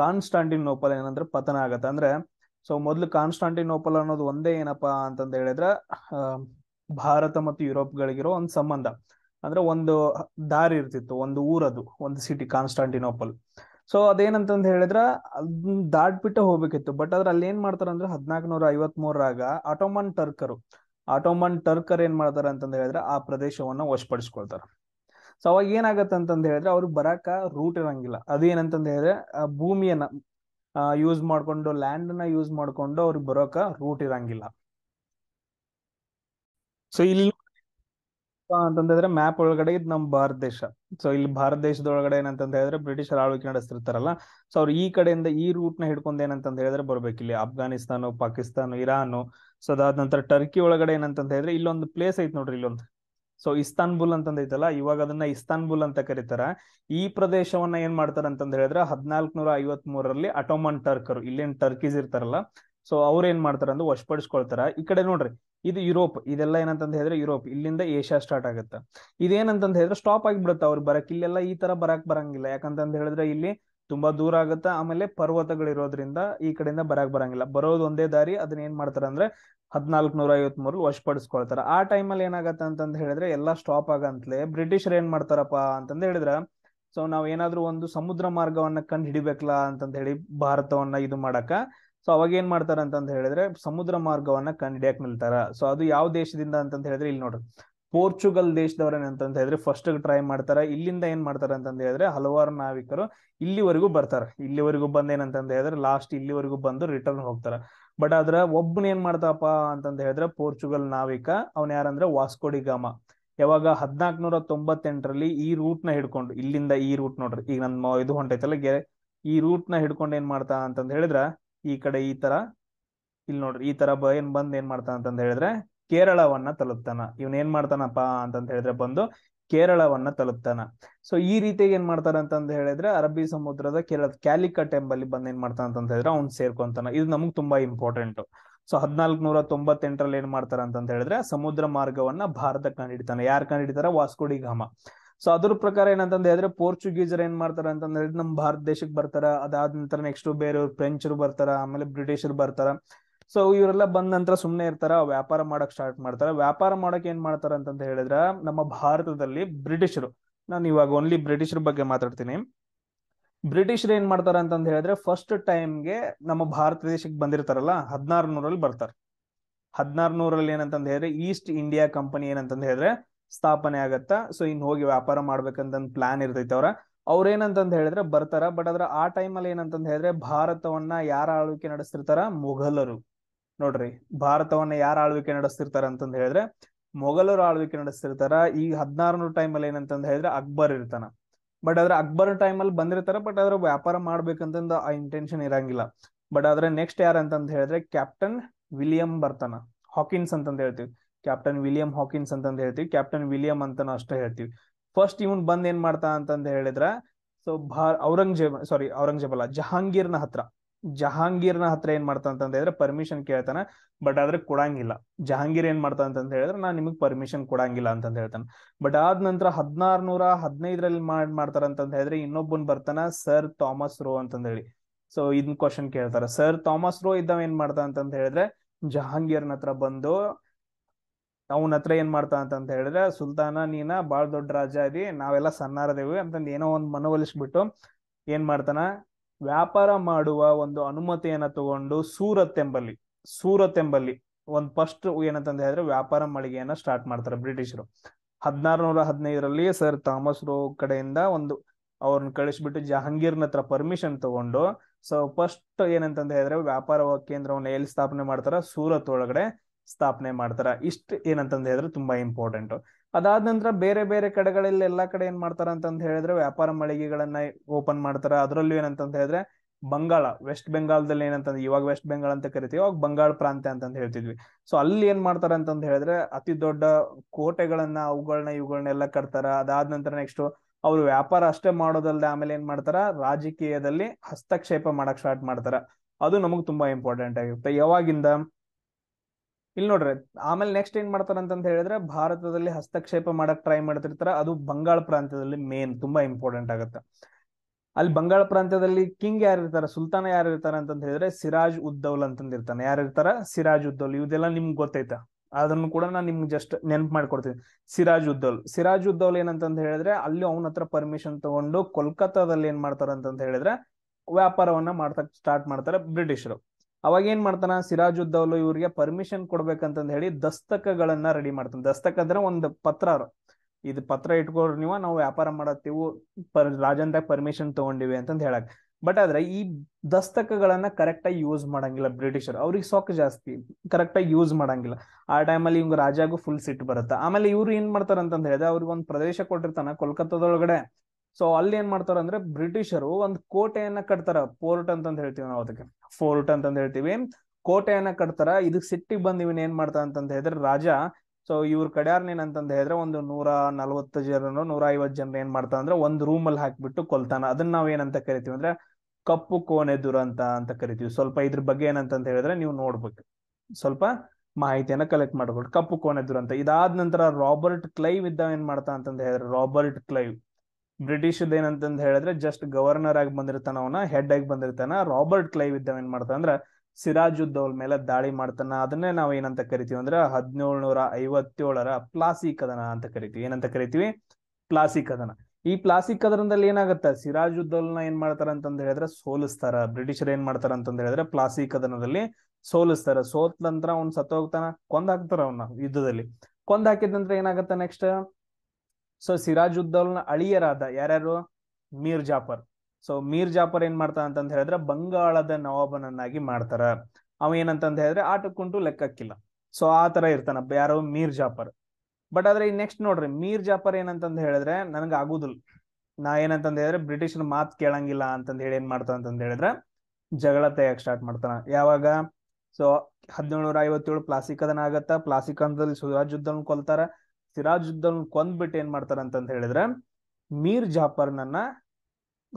Constantinople ಏನಂದ್ರೆ ಪತನ ಆಗತ್ತ ಅಂದ್ರೆ ಸೊ ಮೊದಲು ಕಾನ್ಸ್ಟಾಂಟಿನೋಪಲ್ ಅನ್ನೋದು ಒಂದೇ ಏನಪ್ಪಾ ಅಂತಂದ ಹೇಳಿದ್ರೆ ಭಾರತ ಮತ್ತು ಯುರೋಪ್ಗಳಿಗಿರೋ ಒಂದು ಸಂಬಂಧ ಅಂದ್ರೆ ಒಂದು ದಾರಿ ಇರ್ತಿತ್ತು ಒಂದು ಊರದು ಒಂದು ಸಿಟಿ ಕಾನ್ಸ್ಟಾಂಟಿನೋಪಲ್ ಸೊ ಅದೇನಂತಂದ ಹೇಳಿದ್ರ ಅದ್ ಹೋಗ್ಬೇಕಿತ್ತು ಬಟ್ ಅದ್ರ ಅಲ್ಲಿ ಏನ್ ಮಾಡ್ತಾರ ಅಂದ್ರೆ ನೂರ ಐವತ್ ಮೂರಾಗ ಆಟೋಮನ್ ಟರ್ಕರು ಆಟೋಮನ್ ಟರ್ಕರ್ ಏನ್ ಮಾಡ್ತಾರ ಅಂತಂದ ಹೇಳಿದ್ರೆ ಆ ಪ್ರದೇಶವನ್ನ ವಶಪಡಿಸ್ಕೊಳ್ತಾರ ಸೊ ಅವಾಗ ಏನಾಗತ್ತೆ ಅಂತಂದ ಹೇಳಿದ್ರೆ ಅವ್ರಿಗೆ ಬರಾಕ ರೂಟ್ ಇರಂಗಿಲ್ಲ ಅದೇನಂತಂದ ಹೇಳಿದ್ರೆ ಭೂಮಿಯನ್ನ ಯೂಸ್ ಮಾಡ್ಕೊಂಡು ಲ್ಯಾಂಡ್ ನ ಯೂಸ್ ಮಾಡ್ಕೊಂಡು ಅವ್ರಿಗೆ ಬರೋಕ ರೂಟ್ ಇರಂಗಿಲ್ಲ ಸೊ ಇಲ್ಲಿ ಅಂತಂದ್ರೆ ಮ್ಯಾಪ್ ಒಳಗಡೆ ಇದು ನಮ್ಮ ಭಾರತ ದೇಶ ಸೊ ಇಲ್ಲಿ ಭಾರತ ದೇಶದೊಳಗಡೆ ಏನಂತಂದ ಹೇಳಿದ್ರೆ ಬ್ರಿಟಿಷರ್ ಆಳ್ವಿಕೆ ನಡೆಸ್ತಿರ್ತಾರಲ್ಲ ಸೊ ಅವ್ರು ಈ ಕಡೆಯಿಂದ ಈ ರೂಟ್ ನ ಹಿಡ್ಕೊಂಡು ಏನಂತಂದ ಹೇಳಿದ್ರೆ ಬರ್ಬೇಕು ಇಲ್ಲಿ ಅಫ್ಘಾನಿಸ್ತಾನ ಪಾಕಿಸ್ತಾನ ಇರಾನ್ ಸೊ ಅದಾದ ನಂತರ ಟರ್ಕಿ ಒಳಗಡೆ ಏನಂತ ಹೇಳಿದ್ರೆ ಇಲ್ಲೊಂದು ಪ್ಲೇಸ್ ಐತ್ ನೋಡ್ರಿ ಇಲ್ಲೊಂದು ಸೊ ಇಸ್ತಾನ್ಬುಲ್ ಅಂತಂದ ಐತಲ್ಲ ಇವಾಗ ಅದನ್ನ ಇಸ್ತಾನ್ಬುಲ್ ಅಂತ ಕರೀತಾರ ಈ ಪ್ರದೇಶವನ್ನ ಏನ್ ಮಾಡ್ತಾರ ಅಂತಂದ ಹೇಳಿದ್ರೆ ಹದಿನಾಲ್ಕನೂರ ಐವತ್ ಮೂರರಲ್ಲಿ ಅಟೋಮನ್ ಟರ್ಕರು ಇಲ್ಲೇನ್ ಟರ್ಕೀಸ್ ಇರ್ತಾರಲ್ಲ ಸೊ ಅವ್ರ ಏನ್ ಮಾಡ್ತಾರ ಅಂದ್ರೆ ವಶಪಡಿಸ್ಕೊಳ್ತಾರ ಈ ಕಡೆ ನೋಡ್ರಿ ಇದು ಯುರೋಪ್ ಇದೆಲ್ಲ ಏನಂತಂದ ಹೇಳಿದ್ರೆ ಯುರೋಪ್ ಇಲ್ಲಿಂದ ಏಷ್ಯಾ ಸ್ಟಾರ್ಟ್ ಆಗುತ್ತೆ ಇದೇನಂತಂದ ಹೇಳಿದ್ರೆ ಸ್ಟಾಪ್ ಆಗಿ ಬಿಡುತ್ತೆ ಅವ್ರು ಬರಕ್ ಇಲ್ಲೆಲ್ಲ ಈ ತರ ಬರಕ್ ಬರಂಗಿಲ್ಲ ಯಾಕಂತ ಹೇಳಿದ್ರೆ ಇಲ್ಲಿ ತುಂಬಾ ದೂರ ಆಗುತ್ತಾ ಆಮೇಲೆ ಪರ್ವತಗಳಿರೋದ್ರಿಂದ ಈ ಕಡೆಯಿಂದ ಬರಕ್ ಬರಂಗಿಲ್ಲ ಬರೋದು ಒಂದೇ ದಾರಿ ಅದನ್ನ ಏನ್ ಮಾಡ್ತಾರ ಅಂದ್ರೆ ಹದ್ನಾಲ್ಕು ನೂರ ಐವತ್ ಮೂರಲ್ಲಿ ವಶಪಡಿಸ್ಕೊಳ್ತಾರ ಆ ಟೈಮಲ್ಲಿ ಏನಾಗತ್ತ ಅಂತಂದ್ ಹೇಳಿದ್ರೆ ಎಲ್ಲಾ ಸ್ಟಾಪ್ ಆಗಂತಲೇ ಬ್ರಿಟಿಷರ್ ಏನ್ ಮಾಡ್ತಾರಪ್ಪ ಅಂತಂದ್ ಹೇಳಿದ್ರ ಸೊ ನಾವ್ ಏನಾದ್ರು ಒಂದು ಸಮುದ್ರ ಮಾರ್ಗವನ್ನ ಕಂಡ್ ಹಿಡಿಬೇಕಲ್ಲ ಅಂತಂದ ಹೇಳಿ ಭಾರತವನ್ನ ಇದು ಮಾಡಕ ಸೊ ಅವಾಗ ಏನ್ ಮಾಡ್ತಾರ ಅಂತ ಹೇಳಿದ್ರೆ ಸಮುದ್ರ ಮಾರ್ಗವನ್ನ ಕಂಡ್ ಹಿಡಿಯಕ್ ನಿಲ್ತಾರ ಸೊ ಅದು ಯಾವ ದೇಶದಿಂದ ಅಂತ ಹೇಳಿದ್ರೆ ಇಲ್ಲಿ ನೋಡ್ರಿ ಪೋರ್ಚುಗಲ್ ದೇಶದವರನ್ನ ಅಂತಂತ ಹೇಳಿದ್ರೆ ಫಸ್ಟ್ ಟ್ರೈ ಮಾಡ್ತಾರೆ ಇಲ್ಲಿಂದ ಏನ್ ಮಾಡ್ತಾರೆ ಅಂತಂದ ಹೇಳಿದ್ರೆ ಹಲವಾರು ನಾವಿಕರು ಇಲ್ಲಿವರೆಗೂ ಬರ್ತಾರೆ ಇಲ್ಲಿವರೆಗೂ ಬಂದ ಹೇಳಿದ್ರೆ ಲಾಸ್ಟ್ ಇಲ್ಲಿವರೆಗೂ ಬಂದು ರಿಟರ್ನ್ ಹೋಗ್ತಾರ ಬಟ್ ಆದ್ರ ಒಬ್ನ ಏನ್ ಮಾಡ್ತಾಪ ಅಂತಂದ ಹೇಳಿದ್ರೆ ಪೋರ್ಚುಗಲ್ ನಾವಿಕ ಅವ್ನ ಯಾರಂದ್ರೆ ವಾಸ್ಕೋಡಿ ಗಾಮ ಯಾವಾಗ ನೂರ ತೊಂಬತ್ತೆಂಟರಲ್ಲಿ ಈ ರೂಟ್ ನ ಹಿಡ್ಕೊಂಡು ಇಲ್ಲಿಂದ ಈ ರೂಟ್ ನೋಡ್ರಿ ಈಗ ನನ್ನ ಇದು ಹೊಂಟೈತಲ್ಲ ಈ ರೂಟ್ ನ ಹಿಡ್ಕೊಂಡು ಏನ್ ಮಾಡ್ತಾ ಅಂತಂದ ಹೇಳಿದ್ರ ಈ ಕಡೆ ಈ ತರ ಇಲ್ಲಿ ನೋಡ್ರಿ ಈ ತರ ಏನ್ ಬಂದ್ ಏನ್ ಮಾಡ್ತಾ ಅಂತಂದ ಹೇಳಿದ್ರೆ ಕೇರಳವನ್ನ ತಲುಪ್ತಾನ ಏನ್ ಮಾಡ್ತಾನಪ್ಪ ಅಂತಂತ ಹೇಳಿದ್ರೆ ಬಂದು ಕೇರಳವನ್ನ ತಲುಪ್ತಾನ ಸೊ ಈ ರೀತಿಯಾಗಿ ಏನ್ ಅಂತ ಹೇಳಿದ್ರೆ ಅರಬ್ಬಿ ಸಮುದ್ರದ ಕೇರಳ ಕ್ಯಾಲಿಕಟ್ ಎಂಬಲ್ಲಿ ಬಂದ್ ಏನ್ ಮಾಡ್ತಾನ ಅಂತ ಹೇಳಿದ್ರೆ ಅವ್ನ್ ಸೇರ್ಕೊಂತಾನ ಇದು ನಮಗ್ ತುಂಬಾ ಇಂಪಾರ್ಟೆಂಟ್ ಸೊ ಹದ್ನಾಲ್ಕು ನೂರ ತೊಂಬತ್ತೆಂಟರಲ್ಲಿ ಏನ್ ಮಾಡ್ತಾರ ಅಂತ ಹೇಳಿದ್ರೆ ಸಮುದ್ರ ಮಾರ್ಗವನ್ನ ಭಾರತಕ್ಕೆ ಕಂಡು ಹಿಡಿತಾನೆ ಯಾರು ಕಂಡು ಹಿಡಿತಾರ ಗಾಮ ಸೊ ಅದ್ರ ಪ್ರಕಾರ ಏನಂತ ಹೇಳಿದ್ರೆ ಪೋರ್ಚುಗೀಸರ್ ಏನ್ ಮಾಡ್ತಾರ ಅಂತ ಹೇಳಿದ್ರೆ ನಮ್ ಭಾರತ ದೇಶಕ್ಕೆ ಬರ್ತಾರ ಅದಾದ ನಂತರ ನೆಕ್ಸ್ಟ್ ಬೇರೆಯವ್ರು ಫ್ರೆಂಚರು ಬರ್ತಾರ ಆಮೇಲೆ ಬ್ರಿಟಿಷರು ಬರ್ತಾರ ಸೊ ಇವರೆಲ್ಲ ಬಂದ ನಂತರ ಸುಮ್ಮನೆ ಇರ್ತಾರ ವ್ಯಾಪಾರ ಮಾಡಕ್ ಸ್ಟಾರ್ಟ್ ಮಾಡ್ತಾರೆ ವ್ಯಾಪಾರ ಮಾಡಕ್ ಏನ್ ಮಾಡ್ತಾರ ಅಂತ ಹೇಳಿದ್ರ ನಮ್ಮ ಭಾರತದಲ್ಲಿ ಬ್ರಿಟಿಷರು ನಾನು ಇವಾಗ ಓನ್ಲಿ ಬ್ರಿಟಿಷರ್ ಬಗ್ಗೆ ಮಾತಾಡ್ತೀನಿ ಬ್ರಿಟಿಷರು ಏನ್ ಮಾಡ್ತಾರ ಅಂತಂದ ಹೇಳಿದ್ರೆ ಫಸ್ಟ್ ಟೈಮ್ಗೆ ನಮ್ಮ ಭಾರತ ದೇಶಕ್ಕೆ ಬಂದಿರ್ತಾರಲ್ಲ ಹದಿನಾರು ನೂರಲ್ಲಿ ಬರ್ತಾರೆ ಹದಿನಾರು ನೂರಲ್ಲಿ ಏನಂತಂದು ಹೇಳಿದ್ರೆ ಈಸ್ಟ್ ಇಂಡಿಯಾ ಕಂಪನಿ ಏನಂತಂದು ಹೇಳಿದ್ರೆ ಸ್ಥಾಪನೆ ಆಗತ್ತ ಸೊ ಇನ್ ಹೋಗಿ ವ್ಯಾಪಾರ ಮಾಡ್ಬೇಕಂತ ಪ್ಲಾನ್ ಇರ್ತೈತೆ ಅವ್ರ ಅವ್ರೇನಂತಂದ್ ಹೇಳಿದ್ರೆ ಬರ್ತಾರ ಬಟ್ ಅದ್ರ ಆ ಟೈಮಲ್ಲಿ ಏನಂತಂದ್ ಹೇಳಿದ್ರೆ ಭಾರತವನ್ನ ಯಾರ ಆಳ್ವಿಕೆ ನಡೆಸ್ತಿರ್ತಾರ ಮೊಘಲರು ನೋಡ್ರಿ ಭಾರತವನ್ನ ಯಾರ ಆಳ್ವಿಕೆ ನಡೆಸ್ತಿರ್ತಾರ ಅಂತಂದ ಹೇಳಿದ್ರೆ ಮೊಘಲರು ಆಳ್ವಿಕೆ ನಡೆಸ್ತಿರ್ತಾರ ಈ ಹದಿನಾರನೂರು ಟೈಮ್ ಅಲ್ಲಿ ಏನಂತಂದ ಹೇಳಿದ್ರೆ ಅಕ್ಬರ್ ಇರ್ತಾನ ಬಟ್ ಆದ್ರೆ ಅಕ್ಬರ್ ಟೈಮ್ ಅಲ್ಲಿ ಬಂದಿರ್ತಾರ ಬಟ್ ಆದ್ರೆ ವ್ಯಾಪಾರ ಮಾಡ್ಬೇಕಂತಂದ ಆ ಇಂಟೆನ್ಷನ್ ಇರಂಗಿಲ್ಲ ಬಟ್ ಆದ್ರೆ ನೆಕ್ಸ್ಟ್ ಯಾರ ಅಂತಂದ ಹೇಳಿದ್ರೆ ಕ್ಯಾಪ್ಟನ್ ವಿಲಿಯಂ ಬರ್ತಾನ ಹಾಕಿನ್ಸ್ ಅಂತಂದ ಹೇಳ್ತೀವಿ ಕ್ಯಾಪ್ಟನ್ ವಿಲಿಯಂ ಹಾಕಿನ್ಸ್ ಅಂತ ಹೇಳ್ತೀವಿ ಕ್ಯಾಪ್ಟನ್ ವಿಲಿಯಂ ಅಂತಾನು ಅಷ್ಟೇ ಹೇಳ್ತೀವಿ ಫಸ್ಟ್ ಇವನ್ ಬಂದ್ ಏನ್ ಮಾಡ್ತಾ ಅಂತಂದ ಹೇಳಿದ್ರ ಸೊ ಭಾ ಔರಂಗಜೇಬ ಸಾರಿ ಔರಂಗಜೇಬ್ ಅಲ್ಲ ಜಹಾಂಗೀರ್ನ ಹತ್ರ ಜಹಾಂಗೀರ್ನ ಹತ್ರ ಏನ್ ಮಾಡ್ತಾನ ಅಂತ ಹೇಳಿದ್ರೆ ಪರ್ಮಿಷನ್ ಕೇಳ್ತಾನ ಬಟ್ ಆದ್ರೆ ಕೊಡಂಗಿಲ್ಲ ಜಹಾಂಗೀರ್ ಏನ್ ಮಾಡ್ತಾನ ಅಂತ ಹೇಳಿದ್ರೆ ನಾನ್ ನಿಮಗ್ ಪರ್ಮಿಷನ್ ಕೊಡಂಗಿಲ್ಲ ಅಂತ ಹೇಳ್ತಾನೆ ಬಟ್ ಆದ ನಂತರ ಹದಿನಾರು ನೂರ ಹದಿನೈದರಲ್ಲಿ ಮಾಡ್ ಮಾಡ್ತಾರ ಅಂತ ಹೇಳಿದ್ರೆ ಇನ್ನೊಬ್ಬನ್ ಬರ್ತಾನ ಸರ್ ಥಾಮಸ್ ರೋ ಅಂತಂದ ಹೇಳಿ ಸೊ ಇದನ್ ಕ್ವಶನ್ ಕೇಳ್ತಾರ ಸರ್ ಥಾಮಸ್ ರೋ ಇದ್ದಾವ ಏನ್ ಮಾಡ್ತಾ ಅಂತ ಹೇಳಿದ್ರೆ ಜಹಾಂಗೀರ್ನ ಹತ್ರ ಬಂದು ಅವನ ಹತ್ರ ಏನ್ ಮಾಡ್ತಾ ಅಂತ ಹೇಳಿದ್ರೆ ಸುಲ್ತಾನ ನೀನ ಬಾಳ್ ದೊಡ್ಡ ರಾಜ ಅದಿ ನಾವೆಲ್ಲ ಸಣ್ಣಾರದೇವಿ ಅಂತಂದ್ ಏನೋ ಒಂದ್ ಮನವೊಲಿಸ್ಬಿಟ್ಟು ಏನ್ ಮಾಡ್ತಾನ ವ್ಯಾಪಾರ ಮಾಡುವ ಒಂದು ಅನುಮತಿಯನ್ನ ತಗೊಂಡು ಸೂರತ್ ಎಂಬಲ್ಲಿ ಸೂರತ್ ಎಂಬಲ್ಲಿ ಒಂದ್ ಫಸ್ಟ್ ಏನಂತ ಹೇಳಿದ್ರೆ ವ್ಯಾಪಾರ ಮಳಿಗೆಯನ್ನ ಸ್ಟಾರ್ಟ್ ಮಾಡ್ತಾರೆ ಬ್ರಿಟಿಷರು ನೂರ ಹದಿನೈದರಲ್ಲಿ ಸರ್ ಥಾಮಸ್ ರೋ ಕಡೆಯಿಂದ ಒಂದು ಅವ್ರನ್ನ ಕಳಿಸ್ಬಿಟ್ಟು ಜಹಾಂಗೀರ್ನ ಹತ್ರ ಪರ್ಮಿಷನ್ ತಗೊಂಡು ಸೊ ಫಸ್ಟ್ ಏನಂತ ಹೇಳಿದ್ರೆ ವ್ಯಾಪಾರ ಕೇಂದ್ರವನ್ನ ಎಲ್ಲಿ ಸ್ಥಾಪನೆ ಮಾಡ್ತಾರ ಸೂರತ್ ಒಳಗಡೆ ಸ್ಥಾಪನೆ ಮಾಡ್ತಾರ ಇಷ್ಟ ಏನಂತಂದ ಹೇಳಿದ್ರೆ ತುಂಬಾ ಇಂಪಾರ್ಟೆಂಟ್ ಅದಾದ ನಂತರ ಬೇರೆ ಬೇರೆ ಕಡೆಗಳಲ್ಲಿ ಎಲ್ಲಾ ಕಡೆ ಏನ್ ಮಾಡ್ತಾರ ಅಂತಂದ್ ಹೇಳಿದ್ರೆ ವ್ಯಾಪಾರ ಮಳಿಗೆಗಳನ್ನ ಓಪನ್ ಮಾಡ್ತಾರ ಅದ್ರಲ್ಲೂ ಏನಂತ ಹೇಳಿದ್ರೆ ಬಂಗಾಳ ವೆಸ್ಟ್ ಬೆಂಗಾಲದಲ್ಲಿ ಏನಂತಂದ್ರೆ ಇವಾಗ ವೆಸ್ಟ್ ಬೆಂಗಾಲ್ ಅಂತ ಕರಿತೀವಿ ಅವಾಗ ಬಂಗಾಳ ಪ್ರಾಂತ್ಯ ಅಂತಂದ್ ಹೇಳ್ತಿದ್ವಿ ಸೊ ಅಲ್ಲಿ ಏನ್ ಮಾಡ್ತಾರ ಅಂತಂದ್ ಹೇಳಿದ್ರೆ ಅತಿ ದೊಡ್ಡ ಕೋಟೆಗಳನ್ನ ಅವುಗಳನ್ನ ಇವುಗಳನ್ನೆಲ್ಲ ಕಟ್ತಾರ ಅದಾದ ನಂತರ ನೆಕ್ಸ್ಟ್ ಅವ್ರು ವ್ಯಾಪಾರ ಅಷ್ಟೇ ಮಾಡೋದಲ್ದೆ ಆಮೇಲೆ ಏನ್ ಮಾಡ್ತಾರ ರಾಜಕೀಯದಲ್ಲಿ ಹಸ್ತಕ್ಷೇಪ ಮಾಡಕ್ ಸ್ಟಾರ್ಟ್ ಮಾಡ್ತಾರ ಅದು ನಮಗ್ ತುಂಬಾ ಇಂಪಾರ್ಟೆಂಟ್ ಆಗಿರುತ್ತೆ ಯಾವಾಗಿಂದ ಇಲ್ಲಿ ನೋಡ್ರಿ ಆಮೇಲೆ ನೆಕ್ಸ್ಟ್ ಏನ್ ಅಂತ ಹೇಳಿದ್ರೆ ಭಾರತದಲ್ಲಿ ಹಸ್ತಕ್ಷೇಪ ಮಾಡಕ್ ಟ್ರೈ ಮಾಡ್ತಿರ್ತಾರ ಅದು ಬಂಗಾಳ ಪ್ರಾಂತ್ಯದಲ್ಲಿ ಮೇನ್ ತುಂಬಾ ಇಂಪಾರ್ಟೆಂಟ್ ಆಗುತ್ತೆ ಅಲ್ಲಿ ಬಂಗಾಳ ಪ್ರಾಂತ್ಯದಲ್ಲಿ ಕಿಂಗ್ ಯಾರು ಇರ್ತಾರ ಸುಲ್ತಾನ ಯಾರು ಇರ್ತಾರ ಅಂತ ಹೇಳಿದ್ರೆ ಸಿರಾಜ್ ಉದ್ದೌಲ್ ಅಂತಂದಿರ್ತಾನೆ ಇರ್ತಾನೆ ಯಾರು ಇರ್ತಾರ ಸಿರಾಜ್ ಉದ್ದೌಲ್ ಇದೆಲ್ಲ ನಿಮ್ಗೆ ಗೊತ್ತೈತಾ ಅದನ್ನು ಕೂಡ ನಾನು ನಿಮ್ಗೆ ಜಸ್ಟ್ ನೆನಪು ಮಾಡ್ಕೊಡ್ತೀನಿ ಸಿರಾಜ್ ಉದ್ದೌಲ್ ಸಿರಾಜ್ ಉದ್ದೌಲ್ ಏನಂತ ಹೇಳಿದ್ರೆ ಅಲ್ಲಿ ಅವನ ಹತ್ರ ಪರ್ಮಿಷನ್ ತಗೊಂಡು ಕೋಲ್ಕತ್ತಾದಲ್ಲಿ ಏನ್ ಮಾಡ್ತಾರ ಅಂತ ಹೇಳಿದ್ರೆ ವ್ಯಾಪಾರವನ್ನ ಮಾಡ್ತಾ ಸ್ಟಾರ್ಟ್ ಮಾಡ್ತಾರೆ ಬ್ರಿಟಿಷರು ಅವಾಗ ಏನ್ ಮಾಡ್ತಾನ ಸಿರಾಜುದ್ದವ್ಲು ಇವ್ರಿಗೆ ಪರ್ಮಿಷನ್ ಕೊಡ್ಬೇಕಂತಂದ ಹೇಳಿ ದಸ್ತಕಗಳನ್ನ ರೆಡಿ ಮಾಡ್ತಾನೆ ದಸ್ತಕ ಅಂದ್ರೆ ಒಂದು ಪತ್ರ ಇದು ಪತ್ರ ಇಟ್ಕೊಳ್ರಿ ನೀವು ನಾವು ವ್ಯಾಪಾರ ಮಾಡತ್ತೀವು ಪರ್ ರಾಜನ್ದಾಗ ಪರ್ಮಿಷನ್ ತಗೊಂಡಿವಿ ಅಂತಂದ್ ಹೇಳಕ್ ಬಟ್ ಆದ್ರೆ ಈ ದಸ್ತಕಗಳನ್ನ ಕರೆಕ್ಟ್ ಆಗಿ ಯೂಸ್ ಮಾಡಂಗಿಲ್ಲ ಬ್ರಿಟಿಷರು ಅವ್ರಿಗೆ ಸೊಕ್ ಜಾಸ್ತಿ ಕರೆಕ್ಟ್ ಆಗಿ ಯೂಸ್ ಮಾಡಂಗಿಲ್ಲ ಆ ಟೈಮಲ್ಲಿ ಇವ್ ರಾಜಾಗೂ ಫುಲ್ ಸಿಟ್ ಬರುತ್ತೆ ಆಮೇಲೆ ಇವ್ರು ಏನ್ ಮಾಡ್ತಾರ ಅಂತಂದ್ ಹೇಳಿದ್ರೆ ಅವ್ರಿಗೆ ಒಂದು ಪ್ರದೇಶ ಕೊಟ್ಟಿರ್ತಾನ ಕೋಲ್ಕತ್ತಾದೊಳಗಡೆ ಸೊ ಅಲ್ಲಿ ಏನ್ ಮಾಡ್ತಾರ ಅಂದ್ರೆ ಬ್ರಿಟಿಷರು ಒಂದು ಕೋಟೆಯನ್ನ ಕಟ್ತಾರ ಪೋರ್ಟ್ ಅಂತಂದ್ ಹೇಳ್ತೀವಿ ನಾವು ಅದಕ್ಕೆ ಫೋರ್ಟ್ ಅಂತ ಹೇಳ್ತೀವಿ ಕೋಟೆಯನ್ನ ಕಟ್ತಾರ ಇದಕ್ ಸಿಟ್ಟಿಗೆ ಬಂದ್ ಇವನ್ ಏನ್ ಮಾಡ್ತಾ ಅಂತಂದ ಹೇಳಿದ್ರೆ ರಾಜ ಸೊ ಇವ್ರ ಏನಂತಂದ ಹೇಳಿದ್ರೆ ಒಂದು ನೂರ ನಲ್ವತ್ತು ಜನ ನೂರ ಐವತ್ತು ಜನರು ಏನ್ ಮಾಡ್ತಾ ಅಂದ್ರೆ ಒಂದ್ ರೂಮಲ್ಲಿ ಹಾಕ್ಬಿಟ್ಟು ಕೊಲ್ತಾನ ಅದನ್ನ ನಾವ್ ಏನಂತ ಕರಿತೀವಿ ಅಂದ್ರೆ ಕಪ್ಪು ಕೋಣೆ ದುರಂತ ಅಂತ ಕರಿತೀವಿ ಸ್ವಲ್ಪ ಇದ್ರ ಬಗ್ಗೆ ಏನಂತ ಹೇಳಿದ್ರೆ ನೀವು ನೋಡ್ಬೇಕು ಸ್ವಲ್ಪ ಮಾಹಿತಿಯನ್ನ ಕಲೆಕ್ಟ್ ಮಾಡ್ಕೊಳ್ಳಿ ಕಪ್ಪು ಕೋಣೆ ದುರಂತ ಇದಾದ ನಂತರ ರಾಬರ್ಟ್ ಕ್ಲೈವ್ ಇದ್ದಾವ ಏನ್ ಮಾಡ್ತಾ ಅಂತಂದ ಹೇಳಿದ್ರೆ ರಾಬರ್ಟ್ ಕ್ಲೈವ್ ಬ್ರಿಟಿಷ್ ಏನಂತಂದ್ ಹೇಳಿದ್ರೆ ಜಸ್ಟ್ ಗವರ್ನರ್ ಆಗಿ ಬಂದಿರ್ತಾನ ಅವನ ಹೆಡ್ ಆಗಿ ಬಂದಿರ್ತಾನ ರಾಬರ್ಟ್ ಕ್ಲೈವ್ ಇದ್ದ ಏನ್ ಮಾಡ್ತಾನ ಅಂದ್ರ ಸಿರಾಜುದ್ದೌಲ್ ಮೇಲೆ ದಾಳಿ ಮಾಡ್ತಾನ ಅದನ್ನೇ ನಾವ್ ಏನಂತ ಕರಿತೀವಿ ಅಂದ್ರ ಹದಿನೇಳ್ನೂರ ಐವತ್ತೇಳರ ಪ್ಲಾಸಿ ಕದನ ಅಂತ ಕರಿತೀವಿ ಏನಂತ ಕರಿತೀವಿ ಪ್ಲಾಸಿ ಕದನ ಈ ಪ್ಲಾಸಿ ಕದನದಲ್ಲಿ ಏನಾಗತ್ತ ನ ಏನ್ ಮಾಡ್ತಾರ ಅಂತಂದ ಹೇಳಿದ್ರೆ ಸೋಲಿಸ್ತಾರ ಬ್ರಿಟಿಷರ್ ಏನ್ ಮಾಡ್ತಾರ ಅಂತಂದ ಹೇಳಿದ್ರೆ ಪ್ಲಾಸಿ ಕದನದಲ್ಲಿ ಸೋಲಿಸ್ತಾರ ಸೋತ್ ನಂತರ ಅವ್ನ್ ಸತ್ತೋಗ್ತಾನ ಕೊಂದ್ ಹಾಕ್ತಾರ ಅವ್ನ ಯುದ್ಧದಲ್ಲಿ ಕೊಂದ್ ಹಾಕಿದ ನಂತರ ಏನಾಗತ್ತ ನೆಕ್ಸ್ಟ್ ಸೊ ಸಿರಾಜುದ್ದೌಲ್ನ ಅಳಿಯರಾದ ಯಾರ್ಯಾರು ಮೀರ್ ಜಾಫರ್ ಸೊ ಮೀರ್ ಜಾಫರ್ ಏನ್ ಮಾಡ್ತಾನ ಅಂತಂದ ಹೇಳಿದ್ರೆ ಬಂಗಾಳದ ನವಾಬನನ್ನಾಗಿ ಮಾಡ್ತಾರ ಅವ ಏನಂತಂದ ಹೇಳಿದ್ರೆ ಆಟಕ್ಕುಂಟು ಲೆಕ್ಕಕ್ಕಿಲ್ಲ ಸೊ ಆ ತರ ಇರ್ತಾನ ಯಾರು ಮೀರ್ ಜಾಫರ್ ಬಟ್ ಆದ್ರೆ ಈ ನೆಕ್ಸ್ಟ್ ನೋಡ್ರಿ ಮೀರ್ ಜಾಫರ್ ಏನಂತಂದ ಹೇಳಿದ್ರೆ ನನಗೆ ಆಗುದಿಲ್ಲ ನಾ ಏನಂತಂದ ಹೇಳಿದ್ರೆ ಬ್ರಿಟಿಷರ್ ಮಾತು ಕೇಳಂಗಿಲ್ಲ ಅಂತಂದ ಹೇಳಿ ಏನ್ ಮಾಡ್ತಾನ ಅಂತಂದ ಹೇಳಿದ್ರೆ ಜಗಳ ತೆಗಿಯಕ್ ಸ್ಟಾರ್ಟ್ ಮಾಡ್ತಾನ ಯಾವಾಗ ಸೊ ಹದಿನೇಳು ನೂರ ಐವತ್ತೇಳು ಪ್ಲಾಸಿಕ್ ಅದನ್ನ ಆಗತ್ತ ಪ್ಲಾಸಿಕ್ ಸುರಾಜ್ ಸುರಾಜುದ್ದನ್ ಕೊಲ್ತಾರ ಸಿರಾಜುದ್ದನ್ ಕೊಂದ್ಬಿಟ್ಟು ಏನ್ ಮಾಡ್ತಾರ ಅಂತ ಹೇಳಿದ್ರೆ ಮೀರ್ ಜಾಫರ್ನನ್ನ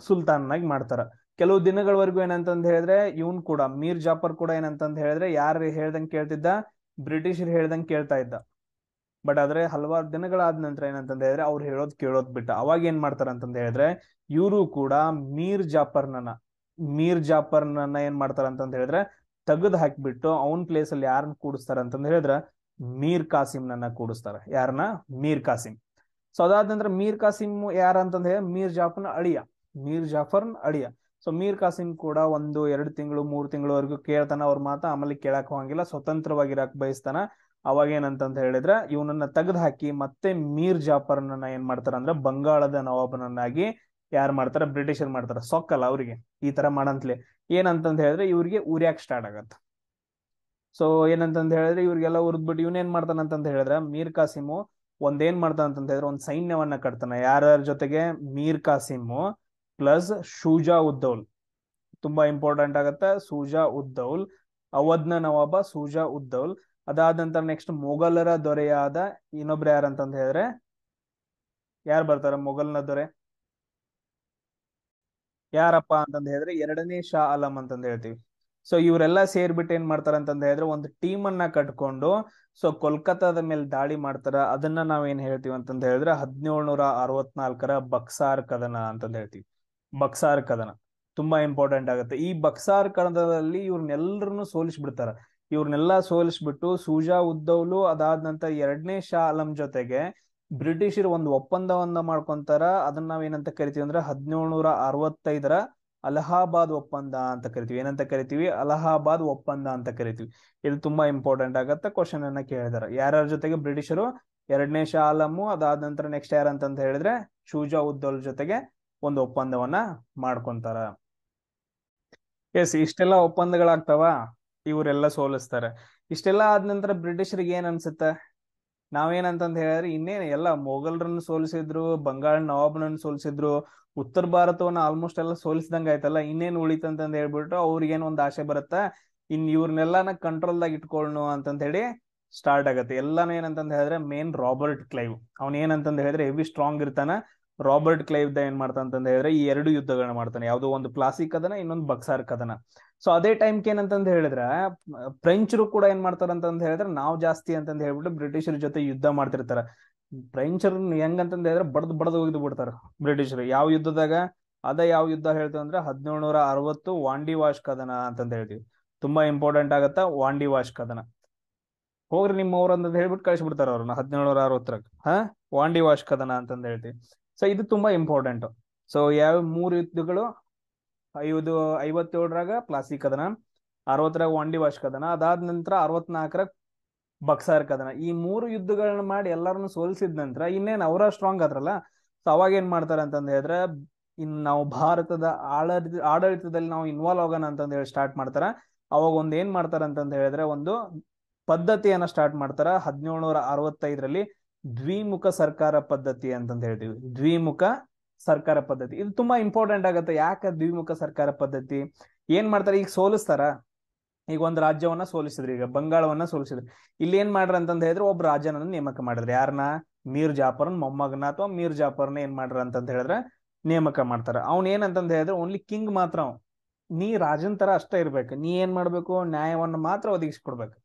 ಸುಲ್ತಾನನಾಗಿ ಮಾಡ್ತಾರ ಕೆಲವು ದಿನಗಳವರೆಗೂ ಏನಂತಂದ್ ಹೇಳಿದ್ರೆ ಇವನ್ ಕೂಡ ಮೀರ್ ಜಾಫರ್ ಕೂಡ ಏನಂತಂದ್ ಹೇಳಿದ್ರೆ ಯಾರು ಹೇಳ್ದಂಗೆ ಕೇಳ್ತಿದ್ದ ಬ್ರಿಟಿಷರು ಹೇಳ್ದಂಗೆ ಕೇಳ್ತಾ ಇದ್ದ ಬಟ್ ಆದ್ರೆ ಹಲವಾರು ದಿನಗಳಾದ ನಂತರ ಏನಂತಂದ ಹೇಳಿದ್ರೆ ಅವ್ರು ಹೇಳೋದ್ ಕೇಳೋದ್ ಬಿಟ್ಟ ಅವಾಗ ಏನ್ ಮಾಡ್ತಾರ ಅಂತಂದ ಹೇಳಿದ್ರೆ ಇವರು ಕೂಡ ಮೀರ್ ಜಾಫರ್ನನ್ನ ಮೀರ್ ಜಾಫರ್ನನ್ನ ಏನ್ ಮಾಡ್ತಾರ ಅಂತ ಹೇಳಿದ್ರೆ ತೆಗೆದು ಹಾಕಿಬಿಟ್ಟು ಅವನ್ ಪ್ಲೇಸ್ ಅಲ್ಲಿ ಯಾರನ್ನ ಕೂಡಿಸ್ತಾರ ಅಂತಂದ ಹೇಳಿದ್ರೆ ಮೀರ್ ಕಾಸಿಂನನ್ನ ಕೂಡಿಸ್ತಾರೆ ಯಾರನ್ನ ಮೀರ್ ಕಾಸಿಂ ಸೊ ಅದಾದ ನಂತರ ಮೀರ್ ಕಾಸಿಂ ಯಾರಂತಂದ್ರೆ ಮೀರ್ ಜಾಫರ್ನ ಅಳಿಯ ಮೀರ್ ಜಾಫರ್ನ ಅಳಿಯ ಸೊ ಮೀರ್ ಕಾಸಿಂ ಕೂಡ ಒಂದು ಎರಡು ತಿಂಗಳು ಮೂರು ತಿಂಗಳವರೆಗೂ ಕೇಳ್ತಾನ ಅವ್ರ ಮಾತ ಆಮೇಲೆ ಕೇಳಕ್ ಹೋಗಂಗಿಲ್ಲ ಸ್ವತಂತ್ರವಾಗಿರಕ್ ಬಯಸ್ತಾನ ಅವಾಗೇನಂತಂತ ಹೇಳಿದ್ರೆ ಇವನನ್ನ ತೆಗೆದು ಹಾಕಿ ಮತ್ತೆ ಮೀರ್ ಜಾಫರ್ನನ್ನ ಏನ್ ಮಾಡ್ತಾರ ಅಂದ್ರೆ ಬಂಗಾಳದ ನವಾಬನನ್ನಾಗಿ ಯಾರು ಮಾಡ್ತಾರ ಬ್ರಿಟಿಷರ್ ಮಾಡ್ತಾರ ಸೊಕ್ಕಲ್ಲ ಅವ್ರಿಗೆ ಈ ತರ ಮಾಡಂತಲೇ ಏನಂತ ಹೇಳಿದ್ರೆ ಇವ್ರಿಗೆ ಉರಿಯಾಕ್ ಸ್ಟಾರ್ಟ್ ಆಗತ್ತ ಸೊ ಏನಂತಂದ್ ಹೇಳಿದ್ರೆ ಇವ್ರಿಗೆಲ್ಲ ಉರ್ದ್ಬಿಟ್ಟು ಇವನೇನ್ ಮಾಡ್ತಾನಂತ ಹೇಳಿದ್ರೆ ಮೀರ್ ಕಾಸಿಮು ಒಂದೇನ್ ಮಾಡ್ತಾನಂತ ಹೇಳಿದ್ರೆ ಒಂದ್ ಸೈನ್ಯವನ್ನ ಕಟ್ತಾನ ಯಾರ ಜೊತೆಗೆ ಮೀರ್ ಕಾಸಿಮು ಪ್ಲಸ್ ಶೂಜಾ ಉದ್ದೌಲ್ ತುಂಬಾ ಇಂಪಾರ್ಟೆಂಟ್ ಆಗತ್ತೆ ಸೂಜಾ ಉದ್ದೌಲ್ ಅವಧ್ನ ನವಾಬ ಸೂಜಾ ಉದ್ದೌಲ್ ಅದಾದ ನಂತರ ನೆಕ್ಸ್ಟ್ ಮೊಘಲರ ದೊರೆಯಾದ ಇನ್ನೊಬ್ರು ಯಾರಂತಂತ ಹೇಳಿದ್ರೆ ಯಾರು ಬರ್ತಾರ ಮೊಘಲ್ನ ದೊರೆ ಯಾರಪ್ಪ ಅಂತಂದ ಹೇಳಿದ್ರೆ ಎರಡನೇ ಶಾ ಆಲಂ ಅಂತಂದ ಹೇಳ್ತೀವಿ ಸೊ ಇವರೆಲ್ಲ ಸೇರ್ಬಿಟ್ಟು ಏನ್ ಮಾಡ್ತಾರ ಅಂತಂದ ಹೇಳಿದ್ರೆ ಒಂದು ಟೀಮ್ ಅನ್ನ ಕಟ್ಕೊಂಡು ಸೊ ಕೋಲ್ಕತ್ತಾದ ಮೇಲೆ ದಾಳಿ ಮಾಡ್ತಾರ ಅದನ್ನ ನಾವ್ ಏನ್ ಹೇಳ್ತೀವಿ ಅಂತಂದ ಹೇಳಿದ್ರೆ ಹದಿನೇಳ್ನೂರ ಅರವತ್ನಾಲ್ಕರ ಬಕ್ಸಾರ್ ಕದನ ಅಂತಂದ ಹೇಳ್ತೀವಿ ಬಕ್ಸಾರ್ ಕದನ ತುಂಬಾ ಇಂಪಾರ್ಟೆಂಟ್ ಆಗುತ್ತೆ ಈ ಬಕ್ಸಾರ್ ಕದನದಲ್ಲಿ ಇವ್ರನ್ನೆಲ್ಲರನ್ನು ಸೋಲಿಸ್ಬಿಡ್ತಾರ ಇವ್ರನ್ನೆಲ್ಲ ಸೋಲಿಸ್ಬಿಟ್ಟು ಸೂಜಾ ಉದ್ದವ್ಲು ಅದಾದ ನಂತರ ಎರಡನೇ ಶಾ ಅಲಂ ಜೊತೆಗೆ ಬ್ರಿಟಿಷರು ಒಂದು ಒಪ್ಪಂದವನ್ನ ಮಾಡ್ಕೊಂತಾರ ಅದನ್ನ ನಾವೇನಂತ ಕರಿತೀವಿ ಅಂದ್ರೆ ಹದಿನೇಳ್ನೂರ ಅರವತ್ತೈದರ ಅಲಹಾಬಾದ್ ಒಪ್ಪಂದ ಅಂತ ಕರಿತೀವಿ ಏನಂತ ಕರಿತೀವಿ ಅಲಹಾಬಾದ್ ಒಪ್ಪಂದ ಅಂತ ಕರಿತೀವಿ ಇದು ತುಂಬಾ ಇಂಪಾರ್ಟೆಂಟ್ ಆಗತ್ತೆ ಕ್ವಶನ್ ಅನ್ನ ಕೇಳಿದಾರೆ ಯಾರ್ಯಾರ ಜೊತೆಗೆ ಬ್ರಿಟಿಷರು ಎರಡನೇ ಶಾ ಆಲಮು ಅದಾದ ನಂತರ ನೆಕ್ಸ್ಟ್ ಯಾರ ಅಂತ ಹೇಳಿದ್ರೆ ಶೂಜಾ ಉದ್ದೋಲ್ ಜೊತೆಗೆ ಒಂದು ಒಪ್ಪಂದವನ್ನ ಮಾಡ್ಕೊಂತಾರ ಎಸ್ ಇಷ್ಟೆಲ್ಲ ಒಪ್ಪಂದಗಳಾಗ್ತಾವ ಇವರೆಲ್ಲ ಸೋಲಿಸ್ತಾರೆ ಇಷ್ಟೆಲ್ಲ ಆದ ನಂತರ ಬ್ರಿಟಿಷರಿಗೆ ಏನ್ ಅನ್ಸುತ್ತೆ ನಾವೇನಂತಂದ್ ಹೇಳಿದ್ರೆ ಇನ್ನೇನು ಎಲ್ಲ ಮೊಘಲ್ರನ್ನು ಸೋಲಿಸಿದ್ರು ಬಂಗಾಳ ನವಾಬ್ನನ್ನು ಸೋಲಿಸಿದ್ರು ಉತ್ತರ ಭಾರತವನ್ನ ಆಲ್ಮೋಸ್ಟ್ ಎಲ್ಲ ಸೋಲಿಸಿದಂಗ ಆಯ್ತಲ್ಲ ಇನ್ನೇನು ಉಳಿತಂತ ಹೇಳ್ಬಿಟ್ಟು ಅವ್ರಿಗೇನ್ ಒಂದ್ ಆಸೆ ಬರುತ್ತ ಇನ್ ಇವ್ರನ್ನೆಲ್ಲಾನ ಕಂಟ್ರೋಲ್ದಾಗ ಇಟ್ಕೊಳ್ಳೋ ಅಂತಂತ ಹೇಳಿ ಸ್ಟಾರ್ಟ್ ಆಗುತ್ತೆ ಎಲ್ಲಾನು ಏನಂತ ಹೇಳಿದ್ರೆ ಮೇನ್ ರಾಬರ್ಟ್ ಕ್ಲೈವ್ ಅವ್ನ ಏನಂತಂದ್ ಹೇಳಿದ್ರೆ ಹೆವಿ ಸ್ಟ್ರಾಂಗ್ ಇರ್ತಾನ ರಾಬರ್ಟ್ ಕ್ಲೈವ್ ದ ಏನ್ ಮಾಡ್ತಾನಂತಂದ್ ಹೇಳಿದ್ರೆ ಈ ಎರಡು ಯುದ್ಧಗಳನ್ನ ಮಾಡ್ತಾನೆ ಯಾವ್ದೋ ಒಂದು ಪ್ಲಾಸಿಕ್ ಕದನ ಇನ್ನೊಂದು ಬಕ್ಸಾರ್ ಕದನ ಸೊ ಅದೇ ಟೈಮ್ಗೆ ಏನಂತಂದು ಹೇಳಿದ್ರೆ ಫ್ರೆಂಚರು ಕೂಡ ಏನ್ ಮಾಡ್ತಾರಂತ ಹೇಳಿದ್ರೆ ನಾವು ಜಾಸ್ತಿ ಅಂತಂದ ಹೇಳ್ಬಿಟ್ಟು ಬ್ರಿಟಿಷರ ಜೊತೆ ಯುದ್ಧ ಮಾಡ್ತಿರ್ತಾರ ಫ್ರೆಂಚರ್ನ ಹೇಳಿದ್ರೆ ಬಡದ್ ಬಡದ್ ಬಡದ ಬಿಡ್ತಾರೆ ಬ್ರಿಟಿಷರು ಯಾವ ಯುದ್ಧದಾಗ ಅದ ಯಾವ ಯುದ್ಧ ಹೇಳ್ತೇವೆ ಅಂದ್ರೆ ಹದಿನೇಳು ಅರವತ್ತು ವಾಂಡಿ ವಾಶ್ ಕದನ ಅಂತಂದ ಹೇಳ್ತೀವಿ ತುಂಬಾ ಇಂಪಾರ್ಟೆಂಟ್ ಆಗತ್ತ ವಾಂಡಿ ವಾಶ್ ಕದನ ಹೋಗ್ರಿ ನಿಮ್ಮ ಅವ್ರ ಅಂತ ಹೇಳ್ಬಿಟ್ಟು ಬಿಡ್ತಾರ ಅವ್ರನ್ನ ಹದಿನೇಳು ಅರವತ್ತರಾಗ ಹಾ ವಾಂಡಿ ವಾಶ್ ಕದನ ಅಂತಂದ ಹೇಳ್ತೀವಿ ಸೊ ಇದು ತುಂಬಾ ಇಂಪಾರ್ಟೆಂಟ್ ಸೊ ಯಾವ ಮೂರು ಯುದ್ಧಗಳು ಐದು ಐವತ್ತೇಳರಾಗ ಪ್ಲಾಸಿ ಕದನ ಅರವತ್ತರಾಗ ವಾಂಡಿ ವಾಶ್ ಕದನ ಅದಾದ ನಂತರ ಅರವತ್ನಾಲ್ಕರಾಗ ಬಕ್ಸಾರ್ ಕದನ ಈ ಮೂರು ಯುದ್ಧಗಳನ್ನ ಮಾಡಿ ಎಲ್ಲರನ್ನು ಸೋಲಿಸಿದ ನಂತರ ಇನ್ನೇನ್ ಅವರ ಸ್ಟ್ರಾಂಗ್ ಆದ್ರಲ್ಲ ಸೊ ಅವಾಗ ಏನ್ ಮಾಡ್ತಾರ ಅಂತಂದ್ ಹೇಳಿದ್ರೆ ಇನ್ ನಾವು ಭಾರತದ ಆಡಳಿತ ಆಡಳಿತದಲ್ಲಿ ನಾವು ಇನ್ವಾಲ್ವ್ ಆಗೋಣ ಅಂತಂದ ಹೇಳಿ ಸ್ಟಾರ್ಟ್ ಮಾಡ್ತಾರ ಅವಾಗ ಒಂದ್ ಏನ್ ಮಾಡ್ತಾರ ಅಂತಂದ ಹೇಳಿದ್ರೆ ಒಂದು ಪದ್ಧತಿಯನ್ನ ಸ್ಟಾರ್ಟ್ ಮಾಡ್ತಾರ ಹದಿನೇಳುನೂರ ಅರವತ್ತೈದರಲ್ಲಿ ದ್ವಿಮುಖ ಸರ್ಕಾರ ಪದ್ಧತಿ ಅಂತಂದ ಹೇಳ್ತೀವಿ ದ್ವಿಮುಖ ಸರ್ಕಾರ ಪದ್ಧತಿ ಇದು ತುಂಬಾ ಇಂಪಾರ್ಟೆಂಟ್ ಆಗತ್ತೆ ಯಾಕೆ ದ್ವಿಮುಖ ಸರ್ಕಾರ ಪದ್ಧತಿ ಏನ್ ಮಾಡ್ತಾರ ಈಗ ಸೋಲಿಸ್ತಾರ ಈಗ ಒಂದು ರಾಜ್ಯವನ್ನ ಸೋಲಿಸಿದ್ರು ಈಗ ಬಂಗಾಳವನ್ನ ಸೋಲಿಸಿದ್ರು ಇಲ್ಲಿ ಏನ್ ಮಾಡ್ರ ಅಂತಂದ ಹೇಳಿದ್ರೆ ಒಬ್ಬ ರಾಜನನ್ನ ನೇಮಕ ಮಾಡಿದ್ರು ಯಾರನ್ನ ಮೀರ್ ಜಾಫರ್ನ ಮೊಮ್ಮಗನ ಅಥವಾ ಮೀರ್ ಜಾಫರ್ನ ಏನ್ ಮಾಡ್ರ ಅಂತ ಹೇಳಿದ್ರೆ ನೇಮಕ ಮಾಡ್ತಾರ ಅವ್ನ ಏನಂತಂದ ಹೇಳಿದ್ರೆ ಓನ್ಲಿ ಕಿಂಗ್ ಮಾತ್ರ ಅವ್ ನೀ ರಾಜನ್ ತರ ಅಷ್ಟೇ ಇರ್ಬೇಕು ನೀ ಏನ್ ಮಾಡ್ಬೇಕು ನ್ಯಾಯವನ್ನ ಮಾತ್ರ ಒದಗಿಸ್ಕೊಡ್ಬೇಕು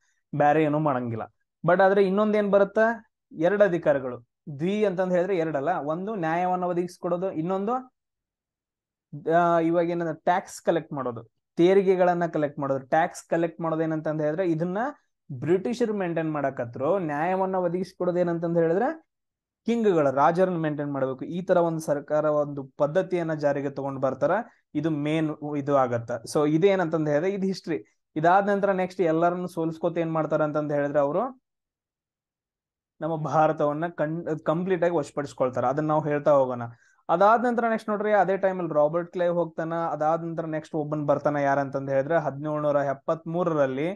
ಬೇರೆ ಏನೂ ಮಾಡಂಗಿಲ್ಲ ಬಟ್ ಆದ್ರೆ ಇನ್ನೊಂದೇನ್ ಬರುತ್ತ ಎರಡು ಅಧಿಕಾರಿಗಳು ದ್ವಿ ಅಂತಂದ ಹೇಳಿದ್ರೆ ಎರಡಲ್ಲ ಒಂದು ನ್ಯಾಯವನ್ನ ಒದಗಿಸ್ಕೊಡೋದು ಇನ್ನೊಂದು ಇವಾಗ ಏನಂದ್ರೆ ಟ್ಯಾಕ್ಸ್ ಕಲೆಕ್ಟ್ ಮಾಡೋದು ತೆರಿಗೆಗಳನ್ನ ಕಲೆಕ್ಟ್ ಮಾಡೋದು ಟ್ಯಾಕ್ಸ್ ಕಲೆಕ್ಟ್ ಮಾಡೋದು ಏನಂತಂದ ಹೇಳಿದ್ರೆ ಇದನ್ನ ಬ್ರಿಟಿಷರು ಮೇಂಟೈನ್ ಮಾಡಕತ್ರು ನ್ಯಾಯವನ್ನ ಒದಗಿಸ್ಕೊಡೋದು ಏನಂತಂದ ಹೇಳಿದ್ರೆ ಕಿಂಗ್ಗಳು ರಾಜರನ್ನ ಮೇಂಟೈನ್ ಮಾಡಬೇಕು ಈ ತರ ಒಂದು ಸರ್ಕಾರ ಒಂದು ಪದ್ಧತಿಯನ್ನ ಜಾರಿಗೆ ತಗೊಂಡ್ ಬರ್ತಾರ ಇದು ಮೇನ್ ಇದು ಆಗತ್ತ ಸೊ ಇದೇನಂತಂದ ಹೇಳಿದ್ರೆ ಇದು ಹಿಸ್ಟ್ರಿ ಇದಾದ ನಂತರ ನೆಕ್ಸ್ಟ್ ಎಲ್ಲರನ್ನು ಸೋಲಿಸ್ಕೋತ ಏನ್ ಮಾಡ್ತಾರ ಅಂತಂದ ಹೇಳಿದ್ರೆ ಅವರು ನಮ್ಮ ಭಾರತವನ್ನ ಕಂಡ್ ಕಂಪ್ಲೀಟ್ ಆಗಿ ವಶಪಡಿಸ್ಕೊಳ್ತಾರ ಅದನ್ನ ನಾವು ಹೇಳ್ತಾ ಹೋಗೋಣ ಅದಾದ ನಂತರ ನೆಕ್ಸ್ಟ್ ನೋಡ್ರಿ ಅದೇ ಟೈಮಲ್ಲಿ ರಾಬರ್ಟ್ ಕ್ಲೇವ್ ಹೋಗ್ತಾನ ಅದಾದ ನಂತರ ನೆಕ್ಸ್ಟ್ ಒಬ್ಬನ್ ಬರ್ತಾನ ಯಾರಂತಂದು ಹೇಳಿದ್ರೆ ಹದಿನೇಳ್ನೂರ ಎಪ್ಪತ್ ಮೂರರಲ್ಲಿ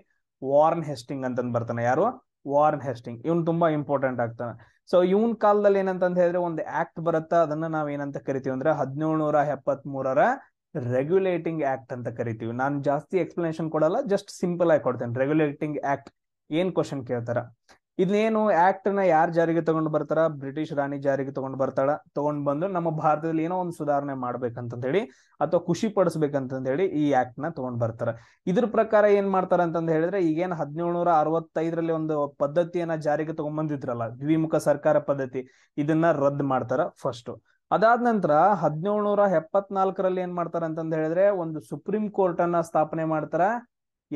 ವಾರ್ನ್ ಹೆಸ್ಟಿಂಗ್ ಅಂತಂದು ಬರ್ತಾನೆ ಯಾರು ವಾರ್ನ್ ಹೆಸ್ಟಿಂಗ್ ಇವ್ನು ತುಂಬಾ ಇಂಪಾರ್ಟೆಂಟ್ ಆಗ್ತಾನ ಸೊ ಇವನ್ ಕಾಲದಲ್ಲಿ ಏನಂತ ಹೇಳಿದ್ರೆ ಒಂದು ಆಕ್ಟ್ ಬರುತ್ತೆ ಅದನ್ನ ನಾವ್ ಏನಂತ ಕರಿತೀವಿ ಅಂದ್ರೆ ಹದಿನೇಳ್ನೂರ ಎಪ್ಪತ್ ಮೂರರ ರೆಗ್ಯುಲೇಟಿಂಗ್ ಆಕ್ಟ್ ಅಂತ ಕರಿತೀವಿ ನಾನು ಜಾಸ್ತಿ ಎಕ್ಸ್ಪ್ಲನೇಷನ್ ಕೊಡಲ್ಲ ಜಸ್ಟ್ ಸಿಂಪಲ್ ಆಗಿ ಕೊಡ್ತೇನೆ ರೆಗ್ಯುಲೇಟಿಂಗ್ ಆಕ್ಟ್ ಏನ್ ಕ್ವಶನ್ ಕೇಳ್ತಾರ ಇದನ್ನೇನು ಆಕ್ಟ್ ನ ಯಾರು ಜಾರಿಗೆ ತಗೊಂಡ್ ಬರ್ತಾರ ಬ್ರಿಟಿಷ್ ರಾಣಿ ಜಾರಿಗೆ ತಗೊಂಡು ಬರ್ತಾಳ ತಗೊಂಡ್ ಬಂದು ನಮ್ಮ ಭಾರತದಲ್ಲಿ ಏನೋ ಒಂದು ಸುಧಾರಣೆ ಮಾಡ್ಬೇಕಂತ ಹೇಳಿ ಅಥವಾ ಖುಷಿ ಪಡಿಸ್ಬೇಕಂತಂದ ಹೇಳಿ ಈ ಆಕ್ಟ್ ನ ತಗೊಂಡ್ ಬರ್ತಾರ ಇದ್ರ ಪ್ರಕಾರ ಏನ್ ಮಾಡ್ತಾರ ಅಂತಂದ ಹೇಳಿದ್ರೆ ಈಗೇನ್ ಹದಿನೇಳುನೂರ ಅರವತ್ತೈದರಲ್ಲಿ ಒಂದು ಪದ್ಧತಿಯನ್ನ ಜಾರಿಗೆ ಬಂದಿದ್ರಲ್ಲ ದ್ವಿಮುಖ ಸರ್ಕಾರ ಪದ್ಧತಿ ಇದನ್ನ ರದ್ದು ಮಾಡ್ತಾರ ಫಸ್ಟ್ ಅದಾದ ನಂತರ ಹದಿನೇಳು ಎಪ್ಪತ್ನಾಲ್ಕರಲ್ಲಿ ಏನ್ ಮಾಡ್ತಾರ ಅಂತಂದ ಹೇಳಿದ್ರೆ ಒಂದು ಸುಪ್ರೀಂ ಕೋರ್ಟ್ ಅನ್ನ ಸ್ಥಾಪನೆ ಮಾಡ್ತಾರ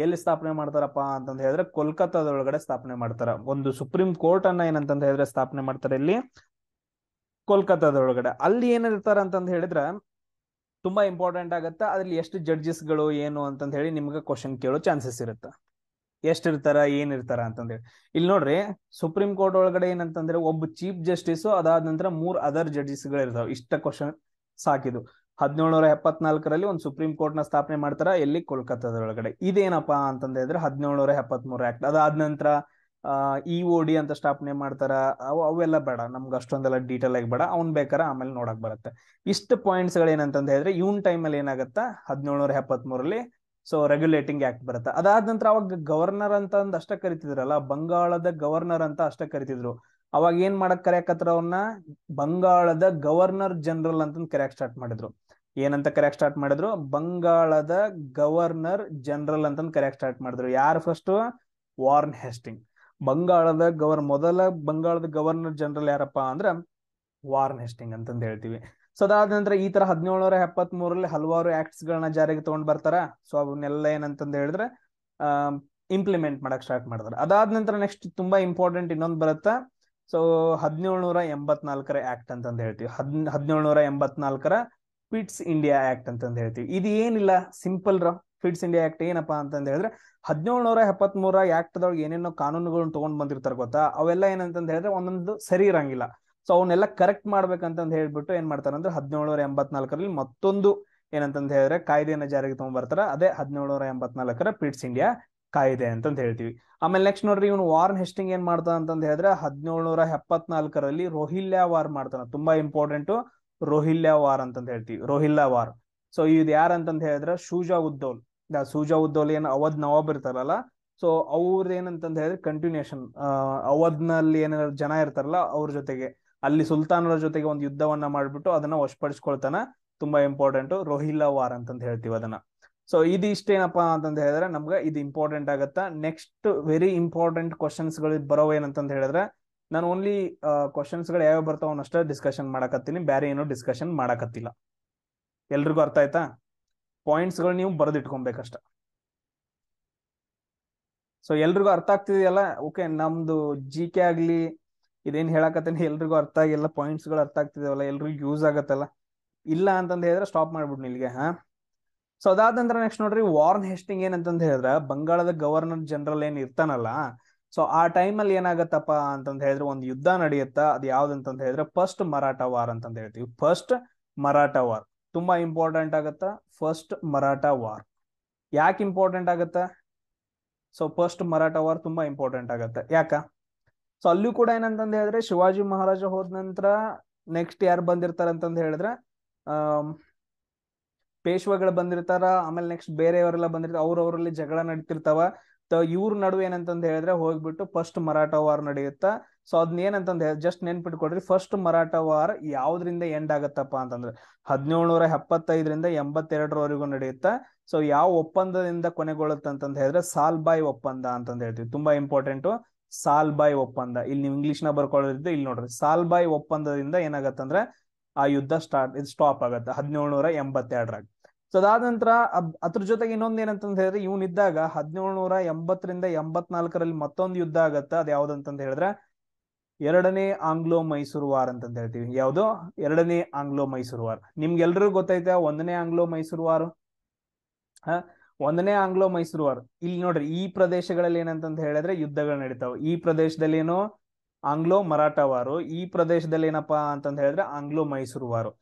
ಎಲ್ಲಿ ಸ್ಥಾಪನೆ ಮಾಡ್ತಾರಪ್ಪ ಅಂತಂದ ಹೇಳಿದ್ರೆ ಕೋಲ್ಕತ್ತಾದೊಳಗಡೆ ಸ್ಥಾಪನೆ ಮಾಡ್ತಾರ ಒಂದು ಸುಪ್ರೀಂ ಕೋರ್ಟ್ ಅನ್ನ ಏನಂತಂದ ಹೇಳಿದ್ರೆ ಸ್ಥಾಪನೆ ಮಾಡ್ತಾರೆ ಇಲ್ಲಿ ಕೋಲ್ಕತ್ತಾದೊಳಗಡೆ ಅಲ್ಲಿ ಏನಿರ್ತಾರ ಅಂತಂದ ಹೇಳಿದ್ರ ತುಂಬಾ ಇಂಪಾರ್ಟೆಂಟ್ ಆಗುತ್ತೆ ಅದ್ರಲ್ಲಿ ಎಷ್ಟು ಜಡ್ಜಸ್ಗಳು ಏನು ಅಂತಂದ ಹೇಳಿ ನಿಮ್ಗೆ ಕ್ವಶನ್ ಕೇಳೋ ಚಾನ್ಸಸ್ ಇರುತ್ತೆ ಎಷ್ಟಿರ್ತಾರ ಏನಿರ್ತಾರ ಅಂತಂದೇಳಿ ಇಲ್ಲಿ ನೋಡ್ರಿ ಸುಪ್ರೀಂ ಕೋರ್ಟ್ ಒಳಗಡೆ ಏನಂತಂದ್ರೆ ಒಬ್ಬ ಚೀಫ್ ಜಸ್ಟಿಸ್ ಅದಾದ ನಂತರ ಮೂರ್ ಅದರ್ ಜಡ್ಜಸ್ ಗಳು ಇರ್ತಾವ ಇಷ್ಟ ಕ್ವಶನ್ ಸಾಕಿದು ಹದಿನೇಳುನೂರ ಎಪ್ಪತ್ನಾಲ್ಕರಲ್ಲಿ ಒಂದು ಸುಪ್ರೀಂ ಕೋರ್ಟ್ ನ ಸ್ಥಾಪನೆ ಮಾಡ್ತಾರ ಎಲ್ಲಿ ಕೋಲ್ಕತ್ತಾದೊಳಗಡೆ ಇದೇನಪ್ಪಾ ಅಂತಂದ್ರೆ ಹೇಳಿದ್ರೆ ಹದಿನೇಳುನೂರ ಎಪ್ಪತ್ಮೂರು ಆಕ್ಟ್ ಅದಾದ ನಂತರ ಇ ಇಒಡಿ e ಡಿ ಅಂತ ಸ್ಥಾಪನೆ ಮಾಡ್ತಾರ ಅವು ಅವೆಲ್ಲ ಬೇಡ ನಮ್ಗೆ ಅಷ್ಟೊಂದೆಲ್ಲ ಡೀಟೇಲ್ ಆಗಿ ಬೇಡ ಅವ್ನ್ ಬೇಕಾರ ಆಮೇಲೆ ನೋಡಕ್ ಬರುತ್ತೆ ಇಷ್ಟು ಪಾಯಿಂಟ್ಸ್ ಗಳು ಏನಂತ ಹೇಳಿದ್ರೆ ಇವನ್ ಟೈಮಲ್ಲಿ ಏನಾಗತ್ತಾ ಹದಿನೇಳುನೂರ ಎಪ್ಪತ್ಮೂರಲ್ಲಿ ಸೊ ರೆಗ್ಯುಲೇಟಿಂಗ್ ಆಕ್ಟ್ ಬರುತ್ತೆ ಅದಾದ ನಂತರ ಅವಾಗ ಗವರ್ನರ್ ಅಂತ ಅಂದ್ ಅಷ್ಟೇ ಕರಿತಿದ್ರಲ್ಲ ಬಂಗಾಳದ ಗವರ್ನರ್ ಅಂತ ಅಷ್ಟ ಕರಿತಿದ್ರು ಅವಾಗ ಏನ್ ಮಾಡಕ್ ಕರೆಯಕತ್ರ ಅವನ್ನ ಬಂಗಾಳದ ಗವರ್ನರ್ ಜನರಲ್ ಅಂತ ಕರೆಯಕ್ ಸ್ಟಾರ್ಟ್ ಮಾಡಿದ್ರು ಏನಂತ ಕರೆಯಕ್ ಸ್ಟಾರ್ಟ್ ಮಾಡಿದ್ರು ಬಂಗಾಳದ ಗವರ್ನರ್ ಜನರಲ್ ಅಂತಂದು ಕರೆಯಕ್ ಸ್ಟಾರ್ಟ್ ಮಾಡಿದ್ರು ಯಾರು ಫಸ್ಟ್ ವಾರ್ನ್ ಹೆಸ್ಟಿಂಗ್ ಬಂಗಾಳದ ಗವರ್ ಮೊದಲ ಬಂಗಾಳದ ಗವರ್ನರ್ ಜನರಲ್ ಯಾರಪ್ಪ ಅಂದ್ರ ವಾರ್ನ್ ಹೆಸ್ಟಿಂಗ್ ಅಂತಂದ ಹೇಳ್ತೀವಿ ಸೊ ಅದಾದ ನಂತರ ಈ ತರ ಹದಿನೇಳನೂರ ಎಪ್ಪತ್ ಮೂರಲ್ಲಿ ಹಲವಾರು ಆಕ್ಟ್ಸ್ ಗಳನ್ನ ಜಾರಿಗೆ ತಗೊಂಡ್ ಬರ್ತಾರ ಸೊ ಅವನ್ನೆಲ್ಲ ಏನಂತಂದ ಹೇಳಿದ್ರೆ ಇಂಪ್ಲಿಮೆಂಟ್ ಮಾಡಕ್ ಸ್ಟಾರ್ಟ್ ಮಾಡಿದ್ರೆ ಅದಾದ ನಂತರ ನೆಕ್ಸ್ಟ್ ತುಂಬಾ ಇಂಪಾರ್ಟೆಂಟ್ ಇನ್ನೊಂದು ಬರುತ್ತೆ ಸೊ ಹದಿನೇಳು ನೂರ ಎಂಬತ್ನಾಲ್ಕರ ಆಕ್ಟ್ ಅಂತಂದ ಹೇಳ್ತೀವಿ ಹದ್ ಹದಿನೇಳು ನೂರ ಎಂಬತ್ನಾಲ್ಕರ ಫಿಟ್ಸ್ ಇಂಡಿಯಾ ಆಕ್ಟ್ ಅಂತಂದು ಹೇಳ್ತೀವಿ ಇದು ಏನಿಲ್ಲ ಸಿಂಪಲ್ ರ ಫಿಟ್ಸ್ ಇಂಡಿಯಾ ಆಕ್ಟ್ ಏನಪ್ಪಾ ಅಂತ ಹೇಳಿದ್ರೆ ಮೂರ ಆಕ್ಟ್ ಆಕ್ಟ್ದೊಳಗೆ ಏನೇನೋ ಕಾನೂನುಗಳನ್ನ ತಗೊಂಡ್ ಬಂದಿರ್ತಾರೆ ಗೊತ್ತಾ ಅವೆಲ್ಲ ಏನಂತ ಹೇಳಿದ್ರೆ ಒಂದೊಂದು ಸರಿ ಇರಂಗಿಲ್ಲ ಸೊ ಅವನ್ನೆಲ್ಲ ಕರೆಕ್ಟ್ ಮಾಡ್ಬೇಕಂತ ಹೇಳ್ಬಿಟ್ಟು ಏನ್ ಮಾಡ್ತಾರೆ ಅಂದ್ರೆ ಹದಿನೇಳ್ನೂರ ಎಂಬತ್ನಾಲ್ಕರಲ್ಲಿ ಮತ್ತೊಂದು ಏನಂತ ಹೇಳಿದ್ರೆ ಕಾಯ್ದೆಯನ್ನ ಜಾರಿಗೆ ತಗೊಂಡ್ಬರ್ತಾರ ಅದೇ ಹದಿನೇಳುನೂರ ಎಂಬತ್ನಾಲ್ಕರ ಫಿಟ್ಸ್ ಇಂಡಿಯಾ ಕಾಯ್ದೆ ಅಂತ ಹೇಳ್ತೀವಿ ಆಮೇಲೆ ನೆಕ್ಸ್ಟ್ ನೋಡ್ರಿ ಇವನು ವಾರ್ನ್ ಹೆಸ್ಟಿಂಗ್ ಏನ್ ಮಾಡ್ತಾನ ಅಂತಂದು ಹೇಳಿದ್ರೆ ಹದಿನೇಳ್ನೂರ ಎಪ್ಪತ್ನಾಲ್ಕರಲ್ಲಿ ರೋಹಿಲ್ಯಾ ವಾರ್ ಮಾಡ್ತಾನ ತುಂಬಾ ಇಂಪಾರ್ಟೆಂಟ್ ರೋಹಿಲ್ಯಾ ವಾರ್ ಅಂತ ಹೇಳ್ತೀವಿ ರೋಹಿಲ್ಲಾ ವಾರ್ ಸೊ ಇದು ಯಾರಂತಂದ ಹೇಳಿದ್ರೆ ಶೂಜಾ ಉದ್ದೋಲ್ ಸೂಜಾ ಉದ್ದೋಲ್ ಏನ್ ಅವಧ್ ನವಾಬ್ ಇರ್ತಾರಲ್ಲ ಸೊ ಅವ್ರ ಏನಂತ ಹೇಳಿದ್ರೆ ಕಂಟಿನ್ಯೂಷನ್ ಅವಧ್ನಲ್ಲಿ ಏನಾದ್ರು ಜನ ಇರ್ತಾರಲ್ಲ ಅವ್ರ ಜೊತೆಗೆ ಅಲ್ಲಿ ಸುಲ್ತಾನರ ಜೊತೆಗೆ ಒಂದು ಯುದ್ಧವನ್ನ ಮಾಡ್ಬಿಟ್ಟು ಅದನ್ನ ವಶಪಡಿಸ್ಕೊಳ್ತಾನ ತುಂಬಾ ಇಂಪಾರ್ಟೆಂಟ್ ರೋಹಿಲ್ಲಾ ವಾರ್ ಅಂತ ಹೇಳ್ತೀವಿ ಅದನ್ನ ಸೊ ಇದು ಇಷ್ಟೇನಪ್ಪ ಅಂತಂದ ಹೇಳಿದ್ರೆ ನಮ್ಗೆ ಇದು ಇಂಪಾರ್ಟೆಂಟ್ ಆಗತ್ತ ನೆಕ್ಸ್ಟ್ ವೆರಿ ಇಂಪಾರ್ಟೆಂಟ್ ಕ್ವಶನ್ಸ್ ಗಳು ಬರೋ ಹೇಳಿದ್ರೆ ನಾನು ಓನ್ಲಿ ಕ್ವಶನ್ಸ್ ಗಳು ಯಾವ್ಯಾವ ಬರ್ತಾವ ಅಷ್ಟೇ ಡಿಸ್ಕಷನ್ ಮಾಡಕತ್ತೀನಿ ಬೇರೆ ಏನೋ ಡಿಸ್ಕಷನ್ ಮಾಡಕತ್ತಿಲ್ಲ ಎಲ್ರಿಗೂ ಅರ್ಥ ಆಯ್ತಾ ಪಾಯಿಂಟ್ಸ್ ಗಳು ನೀವು ಬರೆದಿಟ್ಕೊಬೇಕಷ್ಟ ಸೊ ಎಲ್ರಿಗೂ ಅರ್ಥ ಆಗ್ತಿದೆಯಲ್ಲ ಓಕೆ ನಮ್ದು ಜಿ ಕೆ ಆಗ್ಲಿ ಇದೇನ್ ಹೇಳಕತ್ತೇನೆ ಎಲ್ರಿಗೂ ಅರ್ಥ ಆಗಿಲ್ಲ ಪಾಯಿಂಟ್ಸ್ ಗಳು ಅರ್ಥ ಆಗ್ತಿದೆಯಲ್ಲ ಎಲ್ರಿಗೂ ಯೂಸ್ ಆಗತ್ತಲ್ಲ ಇಲ್ಲ ಅಂತಂದು ಹೇಳಿದ್ರೆ ಸ್ಟಾಪ್ ಮಾಡ್ಬಿಡ್ನಿ ಇಲ್ಲಿಗೆ ಹಾ ಸೊ ಅದಾದ ನಂತರ ನೆಕ್ಸ್ಟ್ ನೋಡ್ರಿ ವಾರ್ನ್ ಹೆಸ್ಟಿಂಗ್ ಏನಂತಂದು ಹೇಳಿದ್ರೆ ಬಂಗಾಳದ ಗವರ್ನರ್ ಜನರಲ್ ಏನ್ ಇರ್ತಾನಲ್ಲ ಸೊ ಆ ಟೈಮಲ್ಲಿ ಏನಾಗತ್ತಪ್ಪ ಅಂತಂದ್ ಹೇಳಿದ್ರೆ ಒಂದು ಯುದ್ಧ ನಡೆಯುತ್ತಾ ಅದು ಅಂತಂದ ಹೇಳಿದ್ರೆ ಫಸ್ಟ್ ಮರಾಠ ವಾರ್ ಅಂತ ಹೇಳ್ತೀವಿ ಫಸ್ಟ್ ಮರಾಠ ವಾರ್ ತುಂಬಾ ಇಂಪಾರ್ಟೆಂಟ್ ಆಗತ್ತ ಫಸ್ಟ್ ಮರಾಠ ವಾರ್ ಯಾಕೆ ಇಂಪಾರ್ಟೆಂಟ್ ಆಗತ್ತ ಸೊ ಫಸ್ಟ್ ಮರಾಠ ವಾರ್ ತುಂಬಾ ಇಂಪಾರ್ಟೆಂಟ್ ಆಗತ್ತ ಯಾಕ ಸೊ ಅಲ್ಲೂ ಕೂಡ ಏನಂತಂದು ಹೇಳಿದ್ರೆ ಶಿವಾಜಿ ಮಹಾರಾಜ ಹೋದ ನಂತರ ನೆಕ್ಸ್ಟ್ ಯಾರು ಬಂದಿರ್ತಾರ ಹೇಳಿದ್ರ ಹೇಳಿದ್ರೆ ಪೇಶ್ವಗಳು ಬಂದಿರ್ತಾರ ಆಮೇಲೆ ನೆಕ್ಸ್ಟ್ ಬೇರೆಯವರೆಲ್ಲ ಬಂದಿರ್ತಾರ ಅವ್ರವ್ರಲ್ಲಿ ಜಗಳ ನಡೀತಿರ್ತಾವ ಇವ್ರ ನಡುವೆ ಏನಂತಂದು ಹೇಳಿದ್ರೆ ಹೋಗ್ಬಿಟ್ಟು ಫಸ್ಟ್ ಮರಾಠ ವಾರ್ ನಡೆಯುತ್ತಾ ಸೊ ಅದನ್ನ ಏನಂತಂದ್ ಜಸ್ಟ್ ನೆನ್ಪಿಟ್ಕೊಡ್ರಿ ಫಸ್ಟ್ ಮರಾಠ ವಾರ್ ಯಾವ್ದ್ರಿಂದ ಎಂಡ್ ಆಗತ್ತಪ್ಪ ಅಂತಂದ್ರೆ ಹದಿನೇಳ್ನೂರ ಎಪ್ಪತ್ತೈದರಿಂದ ಎಂಬತ್ತೆರಡರವರೆಗೂ ನಡೆಯುತ್ತಾ ಸೊ ಯಾವ ಒಪ್ಪಂದದಿಂದ ಕೊನೆಗೊಳ್ಳುತ್ತೆ ಅಂತಂದ್ ಹೇಳಿದ್ರೆ ಸಾಲ್ಬಾಯ್ ಒಪ್ಪಂದ ಅಂತಂದ್ ಹೇಳ್ತೀವಿ ತುಂಬಾ ಇಂಪಾರ್ಟೆಂಟ್ ಸಾಲ್ಬಾಯ್ ಒಪ್ಪಂದ ಇಲ್ಲಿ ನೀವು ಇಂಗ್ಲಿಷ್ ನ ಬರ್ಕೊಳ್ಳೋದ್ರಿಂದ ಇಲ್ಲಿ ನೋಡ್ರಿ ಸಾಲ್ಬಾಯ್ ಒಪ್ಪಂದದಿಂದ ಏನಾಗತ್ತಂದ್ರೆ ಆ ಯುದ್ಧ ಸ್ಟಾರ್ಟ್ ಇದು ಸ್ಟಾಪ್ ಆಗತ್ತೆ ಹದಿನೇಳ್ನೂರ ಎಂಬತ್ತೆರಡರಾಗ ಸೊ ಅದಾದ ನಂತರ ಅದ್ರ ಜೊತೆಗೆ ಇನ್ನೊಂದ್ ಏನಂತ ಹೇಳಿದ್ರೆ ಇವನಿದ್ದಾಗ ನೂರ ಎಂಬತ್ತರಿಂದ ಎಂಬತ್ನಾಲ್ಕರಲ್ಲಿ ಮತ್ತೊಂದು ಯುದ್ಧ ಆಗತ್ತ ಅದ್ ಅಂತಂದ ಹೇಳಿದ್ರೆ ಎರಡನೇ ಆಂಗ್ಲೋ ಮೈಸೂರು ವಾರ್ ಅಂತ ಹೇಳ್ತೀವಿ ಯಾವ್ದು ಎರಡನೇ ಆಂಗ್ಲೋ ಮೈಸೂರು ವಾರ್ ನಿಮ್ಗೆಲ್ರಿಗೂ ಗೊತ್ತೈತೆ ಒಂದನೇ ಆಂಗ್ಲೋ ಮೈಸೂರು ವಾರ್ ಹ ಒಂದನೇ ಆಂಗ್ಲೋ ಮೈಸೂರು ವಾರ್ ಇಲ್ಲಿ ನೋಡ್ರಿ ಈ ಪ್ರದೇಶಗಳಲ್ಲಿ ಏನಂತ ಹೇಳಿದ್ರೆ ಯುದ್ಧಗಳು ನಡೀತಾವ ಈ ಪ್ರದೇಶದಲ್ಲಿ ಏನು ಆಂಗ್ಲೋ ವಾರು ಈ ಪ್ರದೇಶದಲ್ಲಿ ಏನಪ್ಪಾ ಅಂತ ಹೇಳಿದ್ರೆ Anglo Mysore war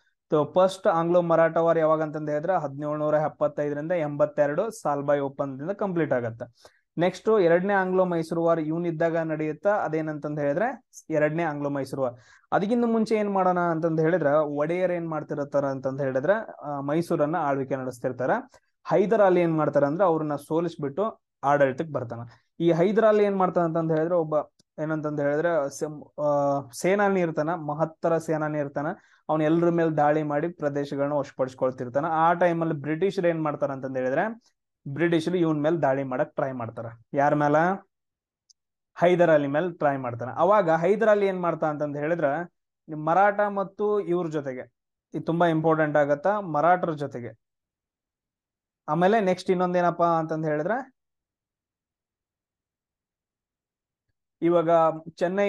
first Anglo Maratha war ಯಾವಾಗ ಅಂತಂದ ಹೇಳಿದ್ರೆ ನೂರ ಎಪ್ಪತ್ತೈದರಿಂದ ಎಂಬತ್ತೆರಡು ಸಾಲ್ಬಾಯ್ ಒಪ್ಪಂದದಿಂದ ಕಂಪ್ಲೀಟ್ ಆಗುತ್ತೆ ನೆಕ್ಸ್ಟ್ ಎರಡನೇ ಆಂಗ್ಲೋ ಮೈಸೂರು ವಾರ್ ಇವ್ನಿದ್ದಾಗ ನಡೆಯುತ್ತಾ ಅದೇನಂತಂದ ಹೇಳಿದ್ರೆ ಎರಡನೇ ಆಂಗ್ಲೋ ಮೈಸೂರು ವಾರ್ ಅದಕ್ಕಿಂತ ಮುಂಚೆ ಏನ್ ಮಾಡೋಣ ಅಂತಂದ ಹೇಳಿದ್ರೆ ಒಡೆಯರ್ ಏನ್ ಮಾಡ್ತಿರ್ತಾರ ಅಂತಂದ ಹೇಳಿದ್ರೆ ಮೈಸೂರನ್ನ ಆಳ್ವಿಕೆ ನಡೆಸ್ತಿರ್ತಾರ ಹೈದರ್ ಅಲಿ ಏನ್ ಮಾಡ್ತಾರ ಅಂದ್ರೆ ಅವ್ರನ್ನ ಸೋಲಿಸ್ಬಿಟ್ಟು ಆಡಳಿತಕ್ಕೆ ಬರ್ತಾನ ಈ ಹೈದರ್ ಅಲಿ ಏನ್ ಮಾಡ್ತಾನ ಹೇಳಿದ್ರೆ ಒಬ್ಬ ಏನಂತಂದ ಹೇಳಿದ್ರೆ ಸೇನಾನಿ ಇರ್ತಾನ ಮಹತ್ತರ ಸೇನಾನಿ ಇರ್ತಾನ ಅವ್ನ ಎಲ್ರ ಮೇಲೆ ದಾಳಿ ಮಾಡಿ ಪ್ರದೇಶಗಳನ್ನ ವಶಪಡಿಸ್ಕೊಳ್ತಿರ್ತಾನ ಆ ಟೈಮಲ್ಲಿ ಬ್ರಿಟಿಷರ್ ಏನ್ ಮಾಡ್ತಾರ ಅಂತಂದ ಹೇಳಿದ್ರೆ ಬ್ರಿಟಿಷರು ಇವನ್ ಮೇಲೆ ದಾಳಿ ಮಾಡಕ್ ಟ್ರೈ ಮಾಡ್ತಾರ ಯಾರ ಮೇಲ ಹೈದರ್ ಅಲಿ ಮೇಲೆ ಟ್ರೈ ಮಾಡ್ತಾನ ಅವಾಗ ಹೈದರ್ ಅಲಿ ಏನ್ ಮಾಡ್ತಾ ಅಂತಂದ ಹೇಳಿದ್ರ ಮರಾಠ ಮತ್ತು ಇವ್ರ ಜೊತೆಗೆ ಇದು ತುಂಬಾ ಇಂಪಾರ್ಟೆಂಟ್ ಆಗತ್ತ ಮರಾಠರ ಜೊತೆಗೆ ಆಮೇಲೆ ನೆಕ್ಸ್ಟ್ ಇನ್ನೊಂದೇನಪ್ಪಾ ಅಂತಂದ ಹೇಳಿದ್ರೆ ಇವಾಗ ಚೆನ್ನೈ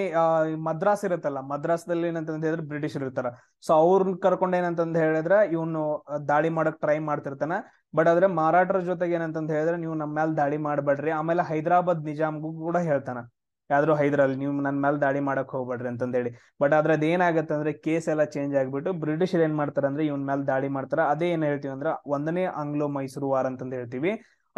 ಮದ್ರಾಸ್ ಇರುತ್ತಲ್ಲ ಮದ್ರಾಸ್ದಲ್ಲಿ ಏನಂತಂದ್ ಹೇಳಿದ್ರೆ ಬ್ರಿಟಿಷ್ ಇರ್ತಾರ ಸೊ ಅವ್ರನ್ನ ಕರ್ಕೊಂಡ್ ಏನಂತಂದ್ ಹೇಳಿದ್ರೆ ಇವನು ದಾಳಿ ಮಾಡಕ್ ಟ್ರೈ ಮಾಡ್ತಿರ್ತಾನ ಬಟ್ ಆದ್ರೆ ಮಾರಾಟರ ಜೊತೆಗೆ ಏನಂತಂದ್ ಹೇಳಿದ್ರೆ ನೀವು ನಮ್ಮ ಮೇಲೆ ದಾಳಿ ಮಾಡ್ಬೇಡ್ರಿ ಆಮೇಲೆ ಹೈದರಾಬಾದ್ ನಿಜಾಮ್ಗೂ ಕೂಡ ಹೇಳ್ತಾನ ಯಾವ್ದ್ರು ಹೈದ್ರಲ್ಲಿ ನೀವು ನನ್ ಮೇಲೆ ದಾಳಿ ಮಾಡಕ್ ಹೋಗ್ಬೇಡ್ರಿ ಅಂತಂದೇಳಿ ಹೇಳಿ ಬಟ್ ಆದ್ರೆ ಅದೇನಾಗತ್ತೆ ಅಂದ್ರೆ ಕೇಸ್ ಎಲ್ಲ ಚೇಂಜ್ ಆಗ್ಬಿಟ್ಟು ಬ್ರಿಟಿಷರ್ ಏನ್ ಮಾಡ್ತಾರೆ ಅಂದ್ರೆ ಇವನ್ ಮೇಲೆ ದಾಳಿ ಮಾಡ್ತಾರ ಅದೇ ಏನ್ ಹೇಳ್ತೀವಿ ಅಂದ್ರೆ ಒಂದನೇ ಆಂಗ್ಲೋ ಮೈಸೂರು ವಾರ್ ಅಂತಂದ್ ಹೇಳ್ತೀವಿ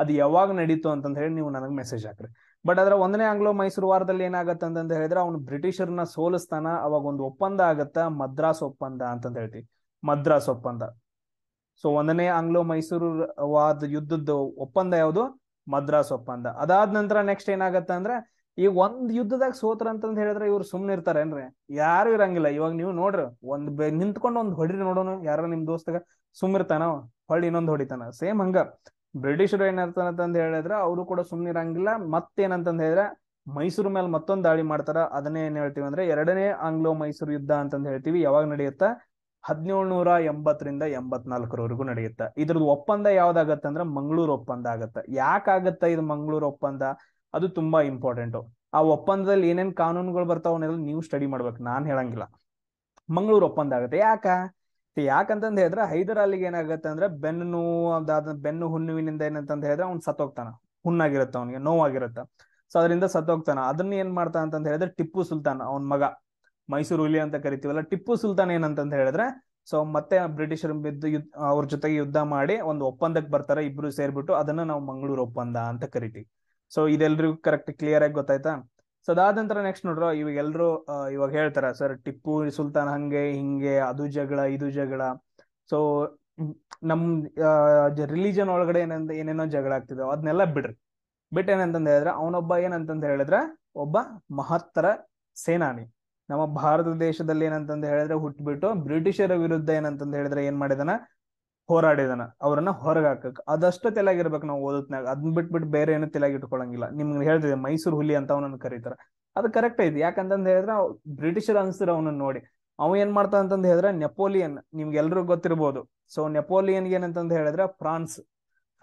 ಅದು ಯಾವಾಗ ನಡೀತು ಅಂತ ಹೇಳಿ ನೀವು ನನಗ್ ಮೆಸೇಜ್ ಹಾಕ್ರಿ ಬಟ್ ಅದರ ಒಂದನೇ ಆಂಗ್ಲೋ ಮೈಸೂರು ವಾರದಲ್ಲಿ ಏನಾಗತ್ತ ಅಂತಂದ ಹೇಳಿದ್ರೆ ಅವನು ಬ್ರಿಟಿಷರ್ನ ಸೋಲಿಸ್ತಾನ ಅವಾಗ ಒಂದು ಒಪ್ಪಂದ ಆಗತ್ತ ಮದ್ರಾಸ್ ಒಪ್ಪಂದ ಅಂತಂದ ಹೇಳ್ತೀವಿ ಮದ್ರಾಸ್ ಒಪ್ಪಂದ ಸೊ ಒಂದನೇ ಆಂಗ್ಲೋ ಮೈಸೂರು ವಾದ ಯುದ್ಧದ ಒಪ್ಪಂದ ಯಾವುದು ಮದ್ರಾಸ್ ಒಪ್ಪಂದ ಅದಾದ ನಂತರ ನೆಕ್ಸ್ಟ್ ಏನಾಗತ್ತ ಅಂದ್ರೆ ಈ ಒಂದ್ ಯುದ್ಧದಾಗ ಸೋತ್ರ ಅಂತಂದ ಹೇಳಿದ್ರೆ ಇವ್ರು ಸುಮ್ನೆ ಏನ್ರಿ ಯಾರು ಇರಂಗಿಲ್ಲ ಇವಾಗ ನೀವು ನೋಡ್ರಿ ಒಂದ್ ನಿಂತ್ಕೊಂಡು ಒಂದ್ ಹೊಡಿರಿ ನೋಡೋನು ಯಾರ ನಿಮ್ ದೋಸ್ತಗ ಸುಮ್ ಇರ್ತಾನ ಹೊಳ್ಳಿ ಇನ್ನೊಂದ್ ಹೊಡಿತಾನ ಸೇಮ್ ಹಂಗ ಬ್ರಿಟಿಷರು ಅಂತ ಹೇಳಿದ್ರೆ ಅವರು ಕೂಡ ಸುಮ್ಮನಿರಂಗಿಲ್ಲ ಮತ್ತೇನಂತ ಹೇಳಿದ್ರೆ ಮೈಸೂರು ಮೇಲೆ ಮತ್ತೊಂದು ದಾಳಿ ಮಾಡ್ತಾರ ಅದನ್ನೇ ಏನ್ ಹೇಳ್ತೀವಿ ಅಂದ್ರೆ ಎರಡನೇ ಆಂಗ್ಲೋ ಮೈಸೂರು ಯುದ್ಧ ಅಂತಂದ್ ಹೇಳ್ತೀವಿ ಯಾವಾಗ ನಡೆಯುತ್ತಾ ಹದಿನೇಳ್ನೂರ ಎಂಬತ್ತರಿಂದ ಎಂಬತ್ನಾಲ್ಕರವರೆಗೂ ನಡೆಯುತ್ತ ಇದ್ರದ್ದು ಒಪ್ಪಂದ ಯಾವ್ದಾಗತ್ತೆ ಅಂದ್ರೆ ಮಂಗಳೂರು ಒಪ್ಪಂದ ಆಗತ್ತ ಯಾಕಾಗತ್ತ ಇದು ಮಂಗಳೂರು ಒಪ್ಪಂದ ಅದು ತುಂಬಾ ಇಂಪಾರ್ಟೆಂಟು ಆ ಒಪ್ಪಂದದಲ್ಲಿ ಏನೇನು ಕಾನೂನುಗಳು ಬರ್ತಾವ ನೀವು ಸ್ಟಡಿ ಮಾಡ್ಬೇಕು ನಾನ್ ಹೇಳಂಗಿಲ್ಲ ಮಂಗಳೂರು ಒಪ್ಪಂದ ಆಗತ್ತೆ ಯಾಕ ಯಾಕಂತಂದ ಹೇಳಿದ್ರೆ ಹೈದರ್ ಅಲ್ಲಿಗೆ ಏನಾಗತ್ತೆ ಅಂದ್ರೆ ಬೆನ್ನು ನೋವು ಬೆನ್ನು ಹುಣ್ಣುವಿನಿಂದ ಏನಂತ ಹೇಳಿದ್ರೆ ಅವ್ನು ಸತ್ತೋಗ್ತಾನ ಹುಣ್ಣಾಗಿರುತ್ತ ಅವನಿಗೆ ನೋವಾಗಿರುತ್ತೆ ಸೊ ಅದರಿಂದ ಸತ್ತೋಗ್ತಾನ ಅದನ್ನ ಏನ್ ಮಾಡ್ತಾನ ಅಂತಂದ ಹೇಳಿದ್ರೆ ಟಿಪ್ಪು ಸುಲ್ತಾನ್ ಅವನ ಮಗ ಮೈಸೂರು ಹುಲಿ ಅಂತ ಕರಿತೀವಲ್ಲ ಟಿಪ್ಪು ಸುಲ್ತಾನ್ ಏನಂತಂದ ಹೇಳಿದ್ರೆ ಸೊ ಮತ್ತೆ ಬ್ರಿಟಿಷರ್ ಬಿದ್ದು ಅವ್ರ ಜೊತೆಗೆ ಯುದ್ಧ ಮಾಡಿ ಒಂದು ಒಪ್ಪಂದಕ್ಕೆ ಬರ್ತಾರೆ ಇಬ್ರು ಸೇರ್ಬಿಟ್ಟು ಅದನ್ನ ನಾವು ಮಂಗಳೂರು ಒಪ್ಪಂದ ಅಂತ ಕರಿತೀವಿ ಸೊ ಇದೆಲ್ರಿಗೂ ಕರೆಕ್ಟ್ ಕ್ಲಿಯರ್ ಆಗಿ ಗೊತ್ತಾಯ್ತಾ ಸೊ ಅದಾದ ನಂತರ ನೆಕ್ಸ್ಟ್ ನೋಡ್ರ ಇವಾಗ ಎಲ್ಲರೂ ಇವಾಗ ಹೇಳ್ತಾರ ಸರ್ ಟಿಪ್ಪು ಸುಲ್ತಾನ್ ಹಂಗೆ ಹಿಂಗೆ ಅದು ಜಗಳ ಇದು ಜಗಳ ಸೊ ನಮ್ ರಿಲಿಜನ್ ಒಳಗಡೆ ಏನಂತ ಏನೇನೋ ಜಗಳ ಆಗ್ತಿದ್ವು ಅದನ್ನೆಲ್ಲ ಬಿಡ್ರಿ ಬಿಟ್ ಏನಂತಂದ್ ಹೇಳಿದ್ರೆ ಅವನೊಬ್ಬ ಏನಂತ ಹೇಳಿದ್ರೆ ಒಬ್ಬ ಮಹತ್ತರ ಸೇನಾನಿ ನಮ್ಮ ಭಾರತ ದೇಶದಲ್ಲಿ ಏನಂತಂದು ಹೇಳಿದ್ರೆ ಹುಟ್ಟ್ಬಿಟ್ಟು ಬ್ರಿಟಿಷರ ವಿರುದ್ಧ ಏನಂತಂದು ಹೇಳಿದ್ರೆ ಏನ್ ಮಾಡಿದಾನ ಹೋರಾಡಿದಾನ ಅವ್ರನ್ನ ಹೊರಗೆ ಹಾಕಕ್ ಅದಷ್ಟ ತೆಲಾಗಿರ್ಬೇಕು ನಾವು ಓದತ್ನಾಗ ಅದನ್ನ ಬಿಟ್ಬಿಟ್ಟು ಬೇರೆ ಏನೂ ಏನು ಇಟ್ಕೊಳ್ಳಂಗಿಲ್ಲ ನಿಮ್ಗೆ ಹೇಳ್ತಿದ್ದೆ ಮೈಸೂರು ಹುಲಿ ಅಂತ ಅವನನ್ನ ಕರೀತಾರ ಅದು ಕರೆಕ್ಟ್ ಐತಿ ಯಾಕಂತಂದ್ ಹೇಳಿದ್ರೆ ಬ್ರಿಟಿಷರ್ ಅನ್ಸಿರ ಅವನನ್ನ ನೋಡಿ ಅವ ಏನ್ ಮಾಡ್ತಾನ ಅಂತಂದ್ ಹೇಳಿದ್ರೆ ನೆಪೋಲಿಯನ್ ಎಲ್ರು ಗೊತ್ತಿರ್ಬೋದು ಸೊ ನೆಪೋಲಿಯನ್ ಏನಂತಂದ್ ಹೇಳಿದ್ರೆ ಫ್ರಾನ್ಸ್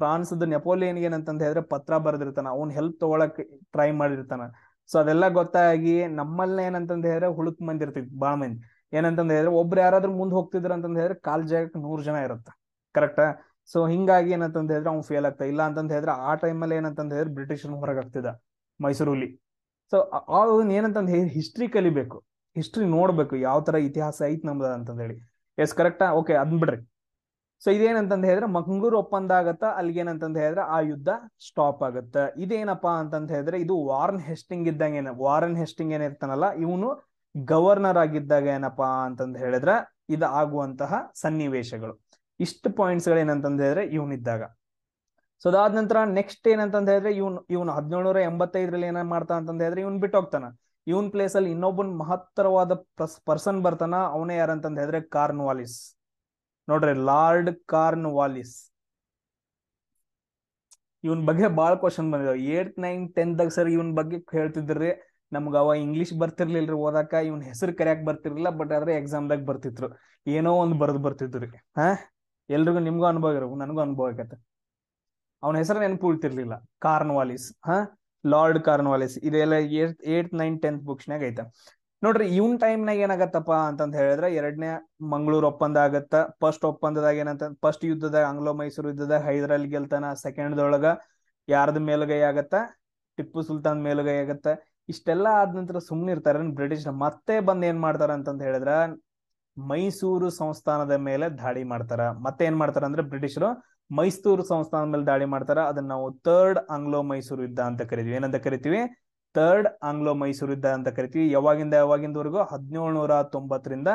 ಫ್ರಾನ್ಸ್ ನೆಪೋಲಿಯನ್ ಏನಂತಂದ್ ಹೇಳಿದ್ರೆ ಪತ್ರ ಬರೆದಿರ್ತಾನ ಅವ್ನ ಹೆಲ್ಪ್ ತಗೊಳಕ್ ಟ್ರೈ ಮಾಡಿರ್ತಾನ ಸೊ ಅದೆಲ್ಲ ಗೊತ್ತಾಗಿ ನಮ್ಮಲ್ಲ ಏನಂತಂದ್ ಹೇಳಿದ್ರೆ ಹುಳುಕ್ ಮಂದಿ ಬಾಳ ಮಂದಿ ಏನಂತಂದ್ ಹೇಳಿದ್ರೆ ಒಬ್ರು ಯಾರಾದ್ರೂ ಮುಂದೆ ಹೋಗ್ತಿದ್ರ ಅಂತಂದ್ ಹೇಳಿದ್ರೆ ಕಾಲ್ ಜಾಗಕ್ಕೆ ನೂರ್ ಜನ ಇರುತ್ತೆ ಕರೆಕ್ಟಾ ಸೊ ಹಿಂಗಾಗಿ ಏನಂತ ಹೇಳಿದ್ರೆ ಅವ್ನು ಫೇಲ್ ಆಗ್ತಾ ಇಲ್ಲ ಅಂತಂದ ಹೇಳಿದ್ರೆ ಆ ಟೈಮಲ್ಲಿ ಏನಂತ ಹೇಳಿದ್ರೆ ಬ್ರಿಟಿಷನ್ ಹೊರಗಾಗ್ತಿದ್ದ ಮೈಸೂರಲ್ಲಿ ಸೊ ಅವ್ನ ಏನಂತ ಹೇಳಿ ಹಿಸ್ಟ್ರಿ ಕಲಿಬೇಕು ಹಿಸ್ಟ್ರಿ ನೋಡ್ಬೇಕು ಯಾವ ತರ ಇತಿಹಾಸ ಐತ್ ನಮ್ದ ಅಂತ ಹೇಳಿ ಎಸ್ ಕರೆಕ್ಟಾ ಓಕೆ ಅದ್ ಬಿಡ್ರಿ ಸೊ ಇದೇನಂತ ಹೇಳಿದ್ರೆ ಮಂಗಳೂರು ಒಪ್ಪಂದ ಆಗತ್ತ ಅಲ್ಲಿಗೆ ಏನಂತ ಹೇಳಿದ್ರೆ ಆ ಯುದ್ಧ ಸ್ಟಾಪ್ ಆಗತ್ತ ಇದೇನಪ್ಪಾ ಅಂತಂದ ಹೇಳಿದ್ರೆ ಇದು ವಾರನ್ ಹೆಸ್ಟಿಂಗ್ ಇದ್ದಂಗೆ ವಾರನ್ ಹೆಸ್ಟಿಂಗ್ ಏನಿರ್ತಾನಲ್ಲ ಇವನು ಗವರ್ನರ್ ಆಗಿದ್ದಾಗ ಏನಪ್ಪಾ ಅಂತಂದ ಹೇಳಿದ್ರೆ ಆಗುವಂತಹ ಸನ್ನಿವೇಶಗಳು ಇಷ್ಟು ಪಾಯಿಂಟ್ಸ್ಗಳು ಗಳೇನಂತ ಹೇಳಿದ್ರೆ ಇವನಿದ್ದಾಗ ಸೊ ಅದಾದ ನಂತರ ನೆಕ್ಸ್ಟ್ ಏನಂತ ಹೇಳಿದ್ರೆ ಇವನ್ ಹದಿನೇಳು ಹದಿನೇಳುನೂರ ಎಂಬತ್ತೈದರಲ್ಲಿ ಏನ ಮಾಡ್ತಾ ಅಂತ ಹೇಳಿದ್ರೆ ಇವನ್ ಬಿಟ್ಟು ಹೋಗ್ತಾನ ಇವನ್ ಪ್ಲೇಸ್ ಅಲ್ಲಿ ಇನ್ನೊಬ್ಬನ್ ಮಹತ್ತರವಾದ ಪರ್ಸನ್ ಬರ್ತಾನ ಅವನೇ ಯಾರಂತಂದು ಹೇಳಿದ್ರೆ ಕಾರ್ನ್ ವಾಲಿಸ್ ನೋಡ್ರಿ ಲಾರ್ಡ್ ಕಾರ್ನ್ ವಾಲಿಸ್ ಇವನ್ ಬಗ್ಗೆ ಬಾಳ್ ಕ್ವಶನ್ ಬಂದಿದಾವ ಏಟ್ ನೈನ್ ದಾಗ ಸರ್ ಇವನ್ ಬಗ್ಗೆ ಹೇಳ್ತಿದ್ರಿ ನಮ್ಗ ಅವ ಇಂಗ್ಲಿಷ್ ಬರ್ತಿರ್ಲಿಲ್ರಿ ಓದಾಕ ಇವನ್ ಹೆಸರು ಕರೆಯಕ್ ಬರ್ತಿರ್ಲಿಲ್ಲ ಬಟ್ ಆದ್ರೆ ಎಕ್ಸಾಮ್ದಾಗ ಬರ್ತಿದ್ರು ಏನೋ ಒಂದ್ ಬರೆದು ಬರ್ತಿದ್ರು ಹಾ ಎಲ್ರಿಗೂ ನಿಮ್ಗೂ ಅನುಭವ ಇರಬೇಕು ನನಗೂ ಅನುಭವ ಆಗತ್ತೆ ಅವನ ಹೆಸರು ನೆನಪು ಉಳ್ತಿರ್ಲಿಲ್ಲ ಕಾರ್ನ್ವಾಲಿಸ್ ಹಾ ಲಾರ್ಡ್ ಕಾರ್ನ್ವಾಲಿಸ್ ಇದೆಲ್ಲ ಏಟ್ ನೈನ್ ಟೆಂತ್ ಬುಕ್ಸ್ನಾಗ ಐತೆ ನೋಡ್ರಿ ಇವನ್ ಟೈಮ್ನಾಗ ಏನಾಗತ್ತಪ್ಪ ಅಂತ ಹೇಳಿದ್ರೆ ಎರಡನೇ ಮಂಗಳೂರು ಒಪ್ಪಂದ ಆಗತ್ತ ಫಸ್ಟ್ ಒಪ್ಪಂದದಾಗ ಏನಂತ ಫಸ್ಟ್ ಯುದ್ಧದಾಗ ಆಂಗ್ಲೋ ಮೈಸೂರು ಯುದ್ಧದಾಗ ಹೈದರಾಲಿ ಗೆಲ್ತಾನ ಸೆಕೆಂಡ್ ದೊಳಗ ಯಾರದ ಮೇಲುಗೈ ಆಗತ್ತ ಟಿಪ್ಪು ಸುಲ್ತಾನ್ ಮೇಲುಗೈ ಆಗತ್ತ ಇಷ್ಟೆಲ್ಲ ಆದ ನಂತರ ಸುಮ್ಮನೆ ಇರ್ತಾರ ಬ್ರಿಟಿಷ್ ಮತ್ತೆ ಬಂದ್ ಏನ್ ಮಾಡ್ತಾರ ಅಂತಂತ ಹೇಳಿದ್ರ ಮೈಸೂರು ಸಂಸ್ಥಾನದ ಮೇಲೆ ದಾಳಿ ಮಾಡ್ತಾರ ಮತ್ತೆ ಏನ್ ಮಾಡ್ತಾರ ಅಂದ್ರೆ ಬ್ರಿಟಿಷರು ಮೈಸೂರು ಸಂಸ್ಥಾನದ ಮೇಲೆ ದಾಳಿ ಮಾಡ್ತಾರ ಅದನ್ನ ನಾವು ಥರ್ಡ್ ಆಂಗ್ಲೋ ಮೈಸೂರು ಯುದ್ಧ ಅಂತ ಕರಿತೀವಿ ಏನಂತ ಕರಿತೀವಿ ಥರ್ಡ್ ಆಂಗ್ಲೋ ಮೈಸೂರು ಯುದ್ಧ ಅಂತ ಕರಿತೀವಿ ಯಾವಾಗಿಂದ ಯಾವಾಗಿಂದವರೆಗೂ ಹದಿನೇಳು ತೊಂಬತ್ತರಿಂದ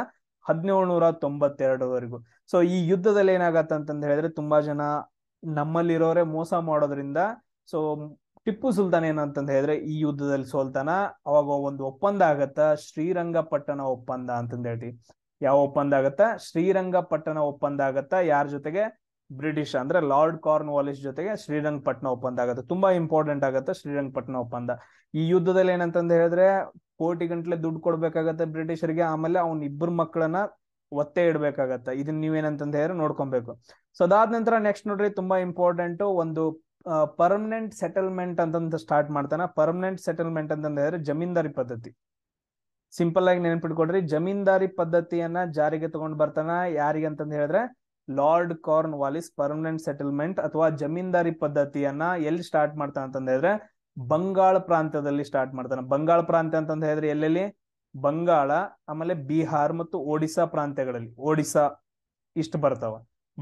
ಹದಿನೇಳುನೂರ ತೊಂಬತ್ತೆರಡವರೆಗೂ ಸೊ ಈ ಯುದ್ಧದಲ್ಲಿ ಏನಾಗತ್ತ ಅಂತಂದ ಹೇಳಿದ್ರೆ ತುಂಬಾ ಜನ ನಮ್ಮಲ್ಲಿರೋರೆ ಮೋಸ ಮಾಡೋದ್ರಿಂದ ಸೊ ಟಿಪ್ಪು ಸುಲ್ತಾನ್ ಏನಂತಂದ ಹೇಳಿದ್ರೆ ಈ ಯುದ್ಧದಲ್ಲಿ ಸೋಲ್ತಾನ ಅವಾಗ ಒಂದು ಒಪ್ಪಂದ ಆಗತ್ತ ಶ್ರೀರಂಗಪಟ್ಟಣ ಒಪ್ಪಂದ ಅಂತಂದ ಹೇಳ್ತೀವಿ ಯಾವ ಒಪ್ಪಂದ ಆಗತ್ತ ಶ್ರೀರಂಗಪಟ್ಟಣ ಒಪ್ಪಂದ ಆಗತ್ತ ಯಾರ ಜೊತೆಗೆ ಬ್ರಿಟಿಷ್ ಅಂದ್ರೆ ಲಾರ್ಡ್ ಕಾರ್ನ್ ವಾಲಿಸ್ ಜೊತೆಗೆ ಶ್ರೀರಂಗಪಟ್ಟಣ ಒಪ್ಪಂದ ಆಗುತ್ತೆ ತುಂಬಾ ಇಂಪಾರ್ಟೆಂಟ್ ಆಗುತ್ತೆ ಶ್ರೀರಂಗಪಟ್ಟಣ ಒಪ್ಪಂದ ಈ ಯುದ್ಧದಲ್ಲಿ ಏನಂತಂದ ಹೇಳಿದ್ರೆ ಕೋಟಿ ಗಂಟ್ಲೆ ದುಡ್ಡು ಕೊಡ್ಬೇಕಾಗತ್ತೆ ಬ್ರಿಟಿಷರಿಗೆ ಆಮೇಲೆ ಅವ್ನ ಇಬ್ಬರು ಮಕ್ಕಳನ್ನ ಒತ್ತೆ ಇಡ್ಬೇಕಾಗತ್ತೆ ಇದನ್ನ ನೀವೇನಂತ ಹೇಳಿ ನೋಡ್ಕೊಬೇಕು ಸೊ ಅದಾದ ನಂತರ ನೆಕ್ಸ್ಟ್ ನೋಡ್ರಿ ತುಂಬಾ ಇಂಪಾರ್ಟೆಂಟ್ ಒಂದು ಪರ್ಮನೆಂಟ್ ಸೆಟಲ್ಮೆಂಟ್ ಅಂತಂದ ಸ್ಟಾರ್ಟ್ ಮಾಡ್ತಾನೆ ಪರ್ಮನೆಂಟ್ ಸೆಟಲ್ಮೆಂಟ್ ಅಂತಂದ್ರೆ ಜಮೀನ್ದಾರಿ ಪದ್ಧತಿ ಸಿಂಪಲ್ ಆಗಿ ನೆನಪಿಟ್ಕೊಡ್ರಿ ಜಮೀನ್ದಾರಿ ಪದ್ಧತಿಯನ್ನ ಜಾರಿಗೆ ತಗೊಂಡ್ ಬರ್ತಾನ ಯಾರಿಗಂತಂದ ಹೇಳಿದ್ರೆ Lord Cornwallis permanent settlement ಅಥವಾ ಜಮೀನ್ದಾರಿ ಪದ್ಧತಿಯನ್ನ ಎಲ್ಲಿ ಸ್ಟಾರ್ಟ್ ಮಾಡ್ತಾನ ಅಂತಂದ ಹೇಳಿದ್ರೆ ಬಂಗಾಳ ಪ್ರಾಂತ್ಯದಲ್ಲಿ ಸ್ಟಾರ್ಟ್ ಮಾಡ್ತಾನೆ ಬಂಗಾಳ ಪ್ರಾಂತ್ಯ ಅಂತಂದ ಹೇಳಿದ್ರೆ ಎಲ್ಲೆಲ್ಲಿ ಬಂಗಾಳ ಆಮೇಲೆ ಬಿಹಾರ್ ಮತ್ತು ಒಡಿಸಾ ಪ್ರಾಂತ್ಯಗಳಲ್ಲಿ ಒಡಿಸಾ ಇಷ್ಟ ಬರ್ತಾವ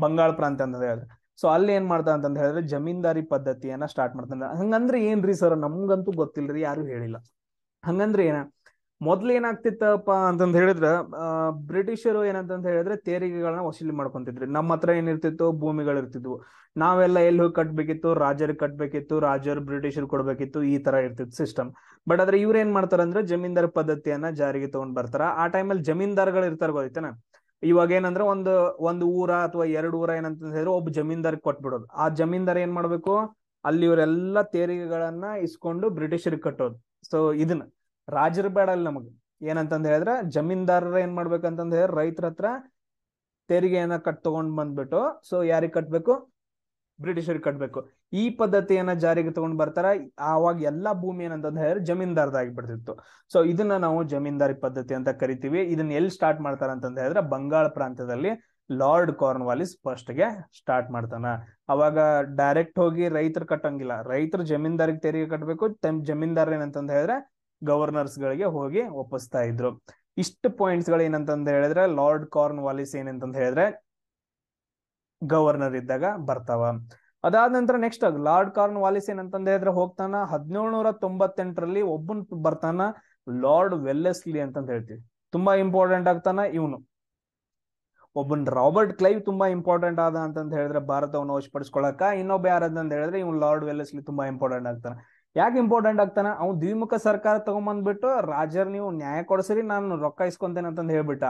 ಬಂಗಾಳ ಪ್ರಾಂತ್ಯ ಅಂತಂದ ಹೇಳಿದ್ರೆ ಸೊ ಅಲ್ಲಿ ಏನ್ ಮಾಡ್ತಾನ ಅಂತಂದ ಹೇಳಿದ್ರೆ ಜಮೀನ್ದಾರಿ ಪದ್ಧತಿಯನ್ನ ಸ್ಟಾರ್ಟ್ ಮಾಡ್ತಾನೆ ಹಂಗಂದ್ರೆ ಏನ್ರಿ ಸರ್ ನಮ್ಗಂತೂ ಗೊತ್ತಿಲ್ರಿ ಯಾರು ಹೇಳಿಲ್ಲ ಹಂಗಂದ್ರೆ ಏನ ಮೊದ್ಲು ಏನಾಗ್ತಿತ್ತಪ್ಪ ಅಂತಂದ್ ಹೇಳಿದ್ರ ಬ್ರಿಟಿಷರು ಏನಂತ ಹೇಳಿದ್ರೆ ತೆರಿಗೆಗಳನ್ನ ವಸೂಲಿ ಮಾಡ್ಕೊಂತಿದ್ರು ನಮ್ಮ ಹತ್ರ ಏನಿರ್ತಿತ್ತು ಭೂಮಿಗಳಿರ್ತಿದ್ವು ನಾವೆಲ್ಲ ಎಲ್ಲಿ ಹೋಗಿ ಕಟ್ಬೇಕಿತ್ತು ರಾಜರ್ ಕಟ್ಬೇಕಿತ್ತು ರಾಜರು ಬ್ರಿಟಿಷರ್ ಕೊಡ್ಬೇಕಿತ್ತು ಈ ತರ ಇರ್ತಿತ್ತು ಸಿಸ್ಟಮ್ ಬಟ್ ಆದ್ರೆ ಇವ್ರ ಏನ್ ಮಾಡ್ತಾರಂದ್ರೆ ಜಮೀನ್ದಾರ್ ಪದ್ಧತಿಯನ್ನ ಜಾರಿಗೆ ತಗೊಂಡ್ ಬರ್ತಾರ ಆ ಟೈಮಲ್ಲಿ ಜಮೀನ್ದಾರ್ಗಳು ಇರ್ತಾರ ಗೊತ್ತೇನ ಇವಾಗ ಏನಂದ್ರೆ ಒಂದು ಒಂದು ಊರ ಅಥವಾ ಎರಡು ಊರ ಏನಂತ ಹೇಳಿದ್ರೆ ಒಬ್ಬ ಜಮೀನ್ದಾರ್ ಕೊಟ್ಬಿಡೋದು ಆ ಜಮೀನ್ದಾರ್ ಏನ್ ಮಾಡ್ಬೇಕು ಅಲ್ಲಿ ಇವರೆಲ್ಲ ತೆರಿಗೆಗಳನ್ನ ಇಸ್ಕೊಂಡು ಬ್ರಿಟಿಷರಿಗೆ ಕಟ್ಟೋದು ಸೊ ಇದನ್ನ ರಾಜರು ಬೇಡ ಅಲ್ಲಿ ನಮಗೆ ಏನಂತಂದ್ ಹೇಳಿದ್ರೆ ಜಮೀನ್ದಾರರ ಏನ್ ಮಾಡ್ಬೇಕಂತಂದ ಹೇಳಿ ರೈತರ ಹತ್ರ ತೆರಿಗೆಯನ್ನ ಕಟ್ ತಗೊಂಡ್ ಬಂದ್ಬಿಟ್ಟು ಸೊ ಯಾರಿಗೆ ಕಟ್ಬೇಕು ಬ್ರಿಟಿಷರಿಗೆ ಕಟ್ಬೇಕು ಈ ಪದ್ಧತಿಯನ್ನ ಜಾರಿಗೆ ತಗೊಂಡ್ ಬರ್ತಾರ ಆವಾಗ ಎಲ್ಲಾ ಭೂಮಿ ಏನಂತಂದ ಹೇಳಿದ್ರೆ ಜಮೀನ್ದಾರ್ದಾಗಿ ಬಿಡ್ತಿತ್ತು ಸೊ ಇದನ್ನ ನಾವು ಜಮೀನ್ದಾರಿ ಪದ್ಧತಿ ಅಂತ ಕರಿತೀವಿ ಇದನ್ನ ಎಲ್ಲಿ ಸ್ಟಾರ್ಟ್ ಮಾಡ್ತಾರ ಅಂತಂದ ಹೇಳಿದ್ರೆ ಬಂಗಾಳ ಪ್ರಾಂತ್ಯದಲ್ಲಿ ಲಾರ್ಡ್ ಕಾರ್ನ್ವಾಲಿಸ್ ಫಸ್ಟ್ ಗೆ ಸ್ಟಾರ್ಟ್ ಮಾಡ್ತಾನ ಅವಾಗ ಡೈರೆಕ್ಟ್ ಹೋಗಿ ರೈತರು ಕಟ್ಟಂಗಿಲ್ಲ ರೈತರು ಜಮೀನ್ದಾರಿಗೆ ತೆರಿಗೆ ಕಟ್ಟಬೇಕು ಜಮೀನ್ದಾರ್ ಏನಂತಂದ ಹೇಳಿದ್ರೆ ಗವರ್ನರ್ಸ್ ಗಳಿಗೆ ಹೋಗಿ ಒಪ್ಪಿಸ್ತಾ ಇದ್ರು ಇಷ್ಟು ಪಾಯಿಂಟ್ಸ್ ಗಳು ಏನಂತಂದ್ರೆ ಹೇಳಿದ್ರೆ ಲಾರ್ಡ್ ಕಾರ್ನ್ ವಾಲಿಸ್ ಅಂತ ಹೇಳಿದ್ರೆ ಗವರ್ನರ್ ಇದ್ದಾಗ ಬರ್ತಾವ ಅದಾದ ನಂತರ ನೆಕ್ಸ್ಟ್ ಲಾರ್ಡ್ ಕಾರ್ನ್ ವಾಲಿಸ್ ಏನಂತಂದ ಹೇಳಿದ್ರೆ ಹೋಗ್ತಾನ ಹದಿನೇಳ್ನೂರ ತೊಂಬತ್ತೆಂಟರಲ್ಲಿ ಒಬ್ಬನ್ ಬರ್ತಾನ ಲಾರ್ಡ್ ವೆಲ್ಲೆಸ್ಲಿ ಅಂತ ಹೇಳ್ತೀವಿ ತುಂಬಾ ಇಂಪಾರ್ಟೆಂಟ್ ಆಗ್ತಾನ ಇವನು ಒಬ್ಬನ್ ರಾಬರ್ಟ್ ಕ್ಲೈವ್ ತುಂಬಾ ಇಂಪಾರ್ಟೆಂಟ್ ಆದ ಅಂತ ಹೇಳಿದ್ರೆ ಭಾರತವನ್ನು ವಶಪಡಿಸ್ಕೊಳಕ ಇನ್ನೊಬ್ಬ ಅಂತ ಹೇಳಿದ್ರೆ ಇವನು ಲಾರ್ಡ್ ವೆಲ್ಲೆಸ್ಲಿ ತುಂಬಾ ಇಂಪಾರ್ಟೆಂಟ್ ಆಗ್ತಾನೆ ಯಾಕೆ ಇಂಪಾರ್ಟೆಂಟ್ ಆಗ್ತಾನ ಅವ್ನು ದ್ವಿಮುಖ ಸರ್ಕಾರ ತಗೊಂಬಂದ್ಬಿಟ್ಟು ರಾಜರ್ ನೀವು ನ್ಯಾಯ ಕೊಡಿಸ್ರಿ ನಾನು ರೊಕ್ಕ ಇಸ್ಕೊಂತೇನೆ ಅಂತಂದು ಹೇಳ್ಬಿಟ್ಟ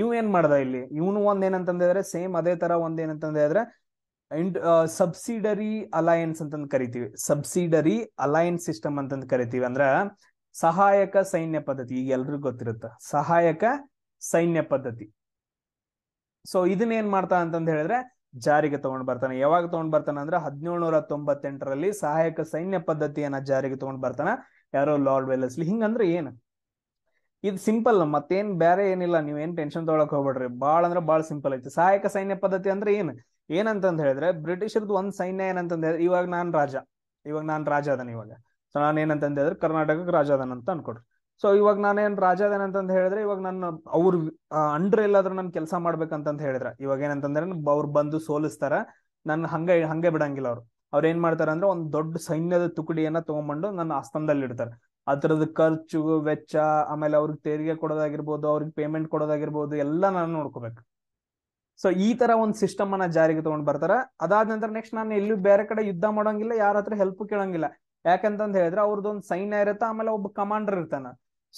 ಇವ್ ಏನ್ ಮಾಡ್ದ ಇಲ್ಲಿ ಇವನು ಒಂದ್ ಹೇಳಿದ್ರೆ ಸೇಮ್ ಅದೇ ತರ ಒಂದ್ ಹೇಳಿದ್ರೆ ಇಂಟ್ ಸಬ್ಸಿಡರಿ ಅಲಯನ್ಸ್ ಅಂತಂದ್ ಕರಿತೀವಿ ಸಬ್ಸಿಡರಿ ಅಲಯನ್ಸ್ ಸಿಸ್ಟಮ್ ಅಂತಂದ್ ಕರಿತೀವಿ ಅಂದ್ರ ಸಹಾಯಕ ಸೈನ್ಯ ಪದ್ಧತಿ ಈಗ ಎಲ್ರಿಗೂ ಗೊತ್ತಿರುತ್ತ ಸಹಾಯಕ ಸೈನ್ಯ ಪದ್ಧತಿ ಸೊ ಇದನ್ನ ಏನ್ ಮಾಡ್ತಾ ಅಂತಂದ್ ಹೇಳಿದ್ರೆ ಜಾರಿಗೆ ತಗೊಂಡ್ ಬರ್ತಾನೆ ಯಾವಾಗ ತಗೊಂಡ್ ಬರ್ತಾನೆ ಅಂದ್ರೆ ನೂರ ತೊಂಬತ್ತೆಂಟರಲ್ಲಿ ಸಹಾಯಕ ಸೈನ್ಯ ಪದ್ಧತಿಯನ್ನ ಜಾರಿಗೆ ತಗೊಂಡ್ ಬರ್ತಾನ ಯಾರೋ ಲಾರ್ಡ್ ವೆಲ್ಲಸ್ಲಿ ಹಿಂಗಂದ್ರೆ ಏನ್ ಇದು ಸಿಂಪಲ್ ಮತ್ತೇನ್ ಬೇರೆ ಏನಿಲ್ಲ ನೀವೇನ್ ಟೆನ್ಷನ್ ತೊಗೊಳಕ್ ಹೋಗ್ಬೇಡ್ರಿ ಬಾಳ ಅಂದ್ರೆ ಬಾಳ ಸಿಂಪಲ್ ಐತಿ ಸಹಾಯಕ ಸೈನ್ಯ ಪದ್ಧತಿ ಅಂದ್ರೆ ಏನ್ ಏನಂತಂದ್ ಹೇಳಿದ್ರೆ ಬ್ರಿಟಿಷರ್ದು ಒಂದ್ ಸೈನ್ಯ ಏನಂತಂದ್ ಹೇಳಿದ್ರೆ ಇವಾಗ ನಾನ್ ರಾಜ ಇವಾಗ ನಾನ್ ರಾಜ ಅದನ್ ಇವಾಗ ಸೊ ನಾನು ಏನಂತಂದ್ ಹೇಳಿದ್ರೆ ಕರ್ನಾಟಕಕ್ಕೆ ರಾಜ ಅದನ್ ಅಂತ ಅನ್ಕೊಡ್ರಿ ಸೊ ಇವಾಗ ನಾನೇನ್ ರಾಜ ಏನಂತಂದ್ ಹೇಳಿದ್ರೆ ಇವಾಗ ನನ್ನ ಅವ್ರ ಅಂಡ್ರ ಎಲ್ಲಾದ್ರೂ ನನ್ ಕೆಲಸ ಮಾಡ್ಬೇಕಂತ ಹೇಳಿದ್ರ ಇವಾಗ ಏನಂತಂದ್ರೆ ಅವ್ರು ಬಂದು ಸೋಲಿಸ್ತಾರ ನನ್ ಹಂಗೆ ಹಂಗೆ ಬಿಡಂಗಿಲ್ಲ ಅವ್ರು ಅವ್ರ ಏನ್ ಮಾಡ್ತಾರ ಅಂದ್ರೆ ಒಂದ್ ದೊಡ್ಡ ಸೈನ್ಯದ ತುಕಡಿಯನ್ನ ತಗೊಂಡ್ಬಂಡು ನನ್ನ ಅಸ್ತಂದಲ್ಲಿ ಇಡ್ತಾರೆ ಅದ್ರದ್ದು ಖರ್ಚು ವೆಚ್ಚ ಆಮೇಲೆ ಅವ್ರಿಗೆ ತೆರಿಗೆ ಕೊಡೋದಾಗಿರ್ಬೋದು ಅವ್ರಿಗೆ ಪೇಮೆಂಟ್ ಕೊಡೋದಾಗಿರ್ಬೋದು ಎಲ್ಲ ನಾನು ನೋಡ್ಕೋಬೇಕು ಸೊ ಈ ತರ ಒಂದ್ ಸಿಸ್ಟಮ್ ಅನ್ನ ಜಾರಿಗೆ ತಗೊಂಡ್ ಬರ್ತಾರ ಅದಾದ ನಂತರ ನೆಕ್ಸ್ಟ್ ನಾನು ಎಲ್ಲೂ ಬೇರೆ ಕಡೆ ಯುದ್ಧ ಮಾಡೋಂಗಿಲ್ಲ ಯಾರ ಹತ್ರ ಹೆಲ್ಪ್ ಕೇಳಂಗಿಲ್ಲ ಯಾಕಂತಂದ್ ಹೇಳಿದ್ರೆ ಒಂದ್ ಸೈನ್ಯ ಇರುತ್ತೆ ಆಮೇಲೆ ಒಬ್ಬ ಕಮಾಂಡರ್ ಇರ್ತಾನ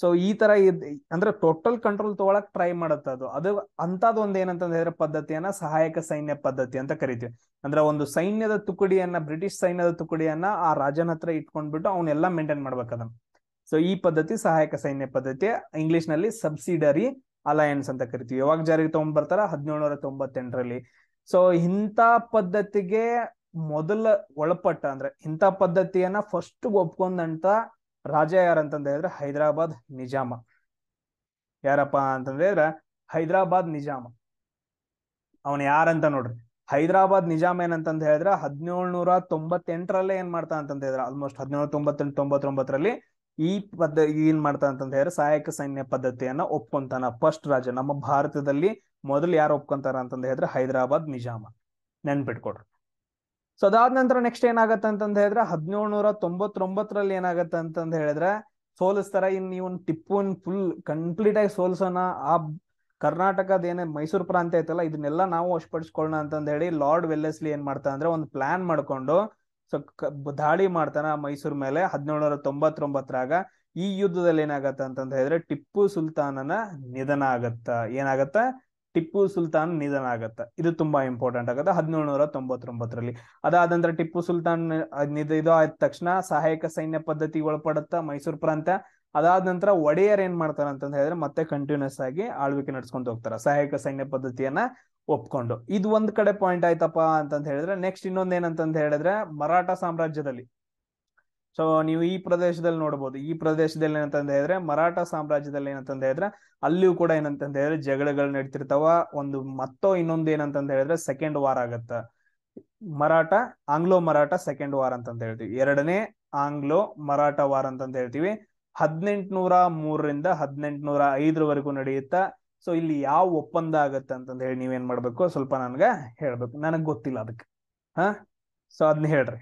ಸೊ ಈ ತರ ಇದ್ ಅಂದ್ರೆ ಟೋಟಲ್ ಕಂಟ್ರೋಲ್ ತಗೊಳಕ್ ಟ್ರೈ ಮಾಡುತ್ತೆ ಅದು ಅದು ಅಂತದ್ ಒಂದ್ ಏನಂತ ಹೇಳಿದ್ರೆ ಪದ್ಧತಿಯನ್ನ ಸಹಾಯಕ ಸೈನ್ಯ ಪದ್ಧತಿ ಅಂತ ಕರಿತೀವಿ ಅಂದ್ರೆ ಒಂದು ಸೈನ್ಯದ ತುಕಡಿಯನ್ನ ಬ್ರಿಟಿಷ್ ಸೈನ್ಯದ ತುಕಡಿಯನ್ನ ಆ ರಾಜನ ಹತ್ರ ಇಟ್ಕೊಂಡ್ಬಿಟ್ಟು ಅವನ್ನೆಲ್ಲ ಮೇಂಟೈನ್ ಮಾಡ್ಬೇಕದ ಸೊ ಈ ಪದ್ಧತಿ ಸಹಾಯಕ ಸೈನ್ಯ ಪದ್ಧತಿ ಇಂಗ್ಲಿಷ್ ನಲ್ಲಿ ಸಬ್ಸಿಡರಿ ಅಲಯನ್ಸ್ ಅಂತ ಕರಿತೀವಿ ಯಾವಾಗ ಜಾರಿಗೆ ತಗೊಂಡ್ಬರ್ತಾರ ಹದಿನೇಳು ಹದಿನೇಳುನೂರ ತೊಂಬತ್ತೆಂಟರಲ್ಲಿ ಸೊ ಇಂಥ ಪದ್ಧತಿಗೆ ಮೊದಲ ಒಳಪಟ್ಟ ಅಂದ್ರೆ ಇಂಥ ಪದ್ಧತಿಯನ್ನ ಫಸ್ಟ್ ಒಪ್ಕೊಂಡಂತ ರಾಜ ಯಾರಂತಂದ ಹೇಳಿದ್ರೆ ಹೈದರಾಬಾದ್ ನಿಜಾಮ ಯಾರಪ್ಪ ಅಂತಂದ್ರೆ ಹೈದರಾಬಾದ್ ನಿಜಾಮ ಅವನ್ ಯಾರಂತ ನೋಡ್ರಿ ಹೈದರಾಬಾದ್ ನಿಜಾಮ್ ಏನಂತಂದ ಹೇಳಿದ್ರೆ ಹದಿನೇಳ್ನೂರ ತೊಂಬತ್ತೆಂಟರಲ್ಲೇ ಏನ್ ಮಾಡ್ತಾ ಅಂತ ಹೇಳಿದ್ರೆ ಆಲ್ಮೋಸ್ಟ್ ಹದಿನೇಳು ತೊಂಬತ್ತೆಂಟು ತೊಂಬತ್ತೊಂಬತ್ತರಲ್ಲಿ ಈ ಪದ್ಧ ಏನ್ ಮಾಡ್ತಾ ಅಂತ ಹೇಳಿದ್ರೆ ಸಹಾಯಕ ಸೈನ್ಯ ಪದ್ಧತಿಯನ್ನ ಒಪ್ಕೊಂತಾನ ಫಸ್ಟ್ ರಾಜ ನಮ್ಮ ಭಾರತದಲ್ಲಿ ಮೊದಲು ಯಾರು ಒಪ್ಕೊಂತಾರ ಅಂತಂದ ಹೇಳಿದ್ರೆ ಹೈದರಾಬಾದ್ ನಿಜಾಮ ನೆನ್ಪಿಟ್ಕೊಡ್ರಿ ಸೊ ಅದಾದ ನಂತರ ನೆಕ್ಸ್ಟ್ ಏನಾಗತ್ತೆ ಅಂತಂದ ಹೇಳಿದ್ರೆ ಹದಿನೇಳು ತೊಂಬತ್ತೊಂಬತ್ತರಲ್ಲಿ ಏನಾಗತ್ತೆ ಅಂತಂದ ಹೇಳಿದ್ರೆ ಸೋಲಿಸ್ತಾರೆ ಇನ್ ಇವನ್ ಟಿಪ್ಪುನ್ ಫುಲ್ ಕಂಪ್ಲೀಟ್ ಆಗಿ ಸೋಲ್ಸೋಣ ಆ ಕರ್ನಾಟಕದ ಏನೇ ಮೈಸೂರು ಪ್ರಾಂತ್ಯ ಐತಲ್ಲ ಇದನ್ನೆಲ್ಲ ನಾವು ವಶಪಡಿಸ್ಕೊಳ್ಳೋಣ ಅಂತಂದ ಹೇಳಿ ಲಾರ್ಡ್ ವೆಲ್ಲೆಸ್ಲಿ ಏನ್ ಮಾಡ್ತಾ ಅಂದ್ರೆ ಒಂದು ಪ್ಲಾನ್ ಮಾಡ್ಕೊಂಡು ಸೊ ದಾಳಿ ಮಾಡ್ತಾನ ಆ ಮೈಸೂರ್ ಮೇಲೆ ಹದಿನೇಳು ತೊಂಬತ್ತೊಂಬತ್ತರಾಗ ಈ ಯುದ್ಧದಲ್ಲಿ ಏನಾಗತ್ತ ಅಂತಂದ ಹೇಳಿದ್ರೆ ಟಿಪ್ಪು ಸುಲ್ತಾನನ ನಿಧನ ಆಗತ್ತ ಏನಾಗತ್ತ ಟಿಪ್ಪು ಸುಲ್ತಾನ್ ನಿಧನ ಆಗತ್ತೆ ಇದು ತುಂಬಾ ಇಂಪಾರ್ಟೆಂಟ್ ಆಗುತ್ತೆ ಹದಿನೇಳು ನೂರ ತೊಂಬತ್ತೊಂಬತ್ತರಲ್ಲಿ ಅದಾದ ನಂತರ ಟಿಪ್ಪು ಸುಲ್ತಾನ್ ಇದು ಆದ ತಕ್ಷಣ ಸಹಾಯಕ ಸೈನ್ಯ ಪದ್ಧತಿ ಒಳಪಡತ್ತ ಮೈಸೂರು ಪ್ರಾಂತ್ಯ ಅದಾದ ನಂತರ ಒಡೆಯರ್ ಏನ್ ಮಾಡ್ತಾರೆ ಅಂತ ಹೇಳಿದ್ರೆ ಮತ್ತೆ ಕಂಟಿನ್ಯೂಸ್ ಆಗಿ ಆಳ್ವಿಕೆ ನಡ್ಸ್ಕೊಂಡು ಹೋಗ್ತಾರೆ ಸಹಾಯಕ ಸೈನ್ಯ ಪದ್ಧತಿಯನ್ನ ಒಪ್ಕೊಂಡು ಇದು ಒಂದ್ ಕಡೆ ಪಾಯಿಂಟ್ ಆಯ್ತಪ್ಪ ಅಂತ ಹೇಳಿದ್ರೆ ನೆಕ್ಸ್ಟ್ ಇನ್ನೊಂದ್ ಏನಂತಂದ್ ಹೇಳಿದ್ರೆ ಮರಾಠ ಸಾಮ್ರಾಜ್ಯದಲ್ಲಿ ಸೊ ನೀವು ಈ ಪ್ರದೇಶದಲ್ಲಿ ನೋಡಬಹುದು ಈ ಪ್ರದೇಶದಲ್ಲಿ ಏನಂತಂದ ಹೇಳಿದ್ರೆ ಮರಾಠ ಸಾಮ್ರಾಜ್ಯದಲ್ಲಿ ಏನಂತಂದ ಹೇಳಿದ್ರೆ ಅಲ್ಲಿಯೂ ಕೂಡ ಏನಂತ ಹೇಳಿದ್ರೆ ಜಗಳಗಳು ನಡೀತಿರ್ತಾವ ಒಂದು ಮತ್ತೋ ಇನ್ನೊಂದು ಏನಂತ ಹೇಳಿದ್ರೆ ಸೆಕೆಂಡ್ ವಾರ್ ಆಗತ್ತ Maratha Anglo Maratha second war ಅಂತ ಹೇಳ್ತೀವಿ ಎರಡನೇ ಆಂಗ್ಲೋ ಮರಾಠ ವಾರ್ ಅಂತ ಹೇಳ್ತೀವಿ ಹದಿನೆಂಟುನೂರ ಮೂರರಿಂದ ಹದಿನೆಂಟುನೂರ ಐದರವರೆಗೂ ನಡೆಯುತ್ತ ಸೊ ಇಲ್ಲಿ ಯಾವ ಒಪ್ಪಂದ ಆಗತ್ತೆ ಅಂತಂದ ಹೇಳಿ ನೀವೇನ್ ಮಾಡ್ಬೇಕು ಸ್ವಲ್ಪ ನನ್ಗ ಹೇಳ್ಬೇಕು ನನಗ್ ಗೊತ್ತಿಲ್ಲ ಅದಕ್ಕೆ ಹಾ ಸೊ ಅದನ್ನ ಹೇಳ್ರಿ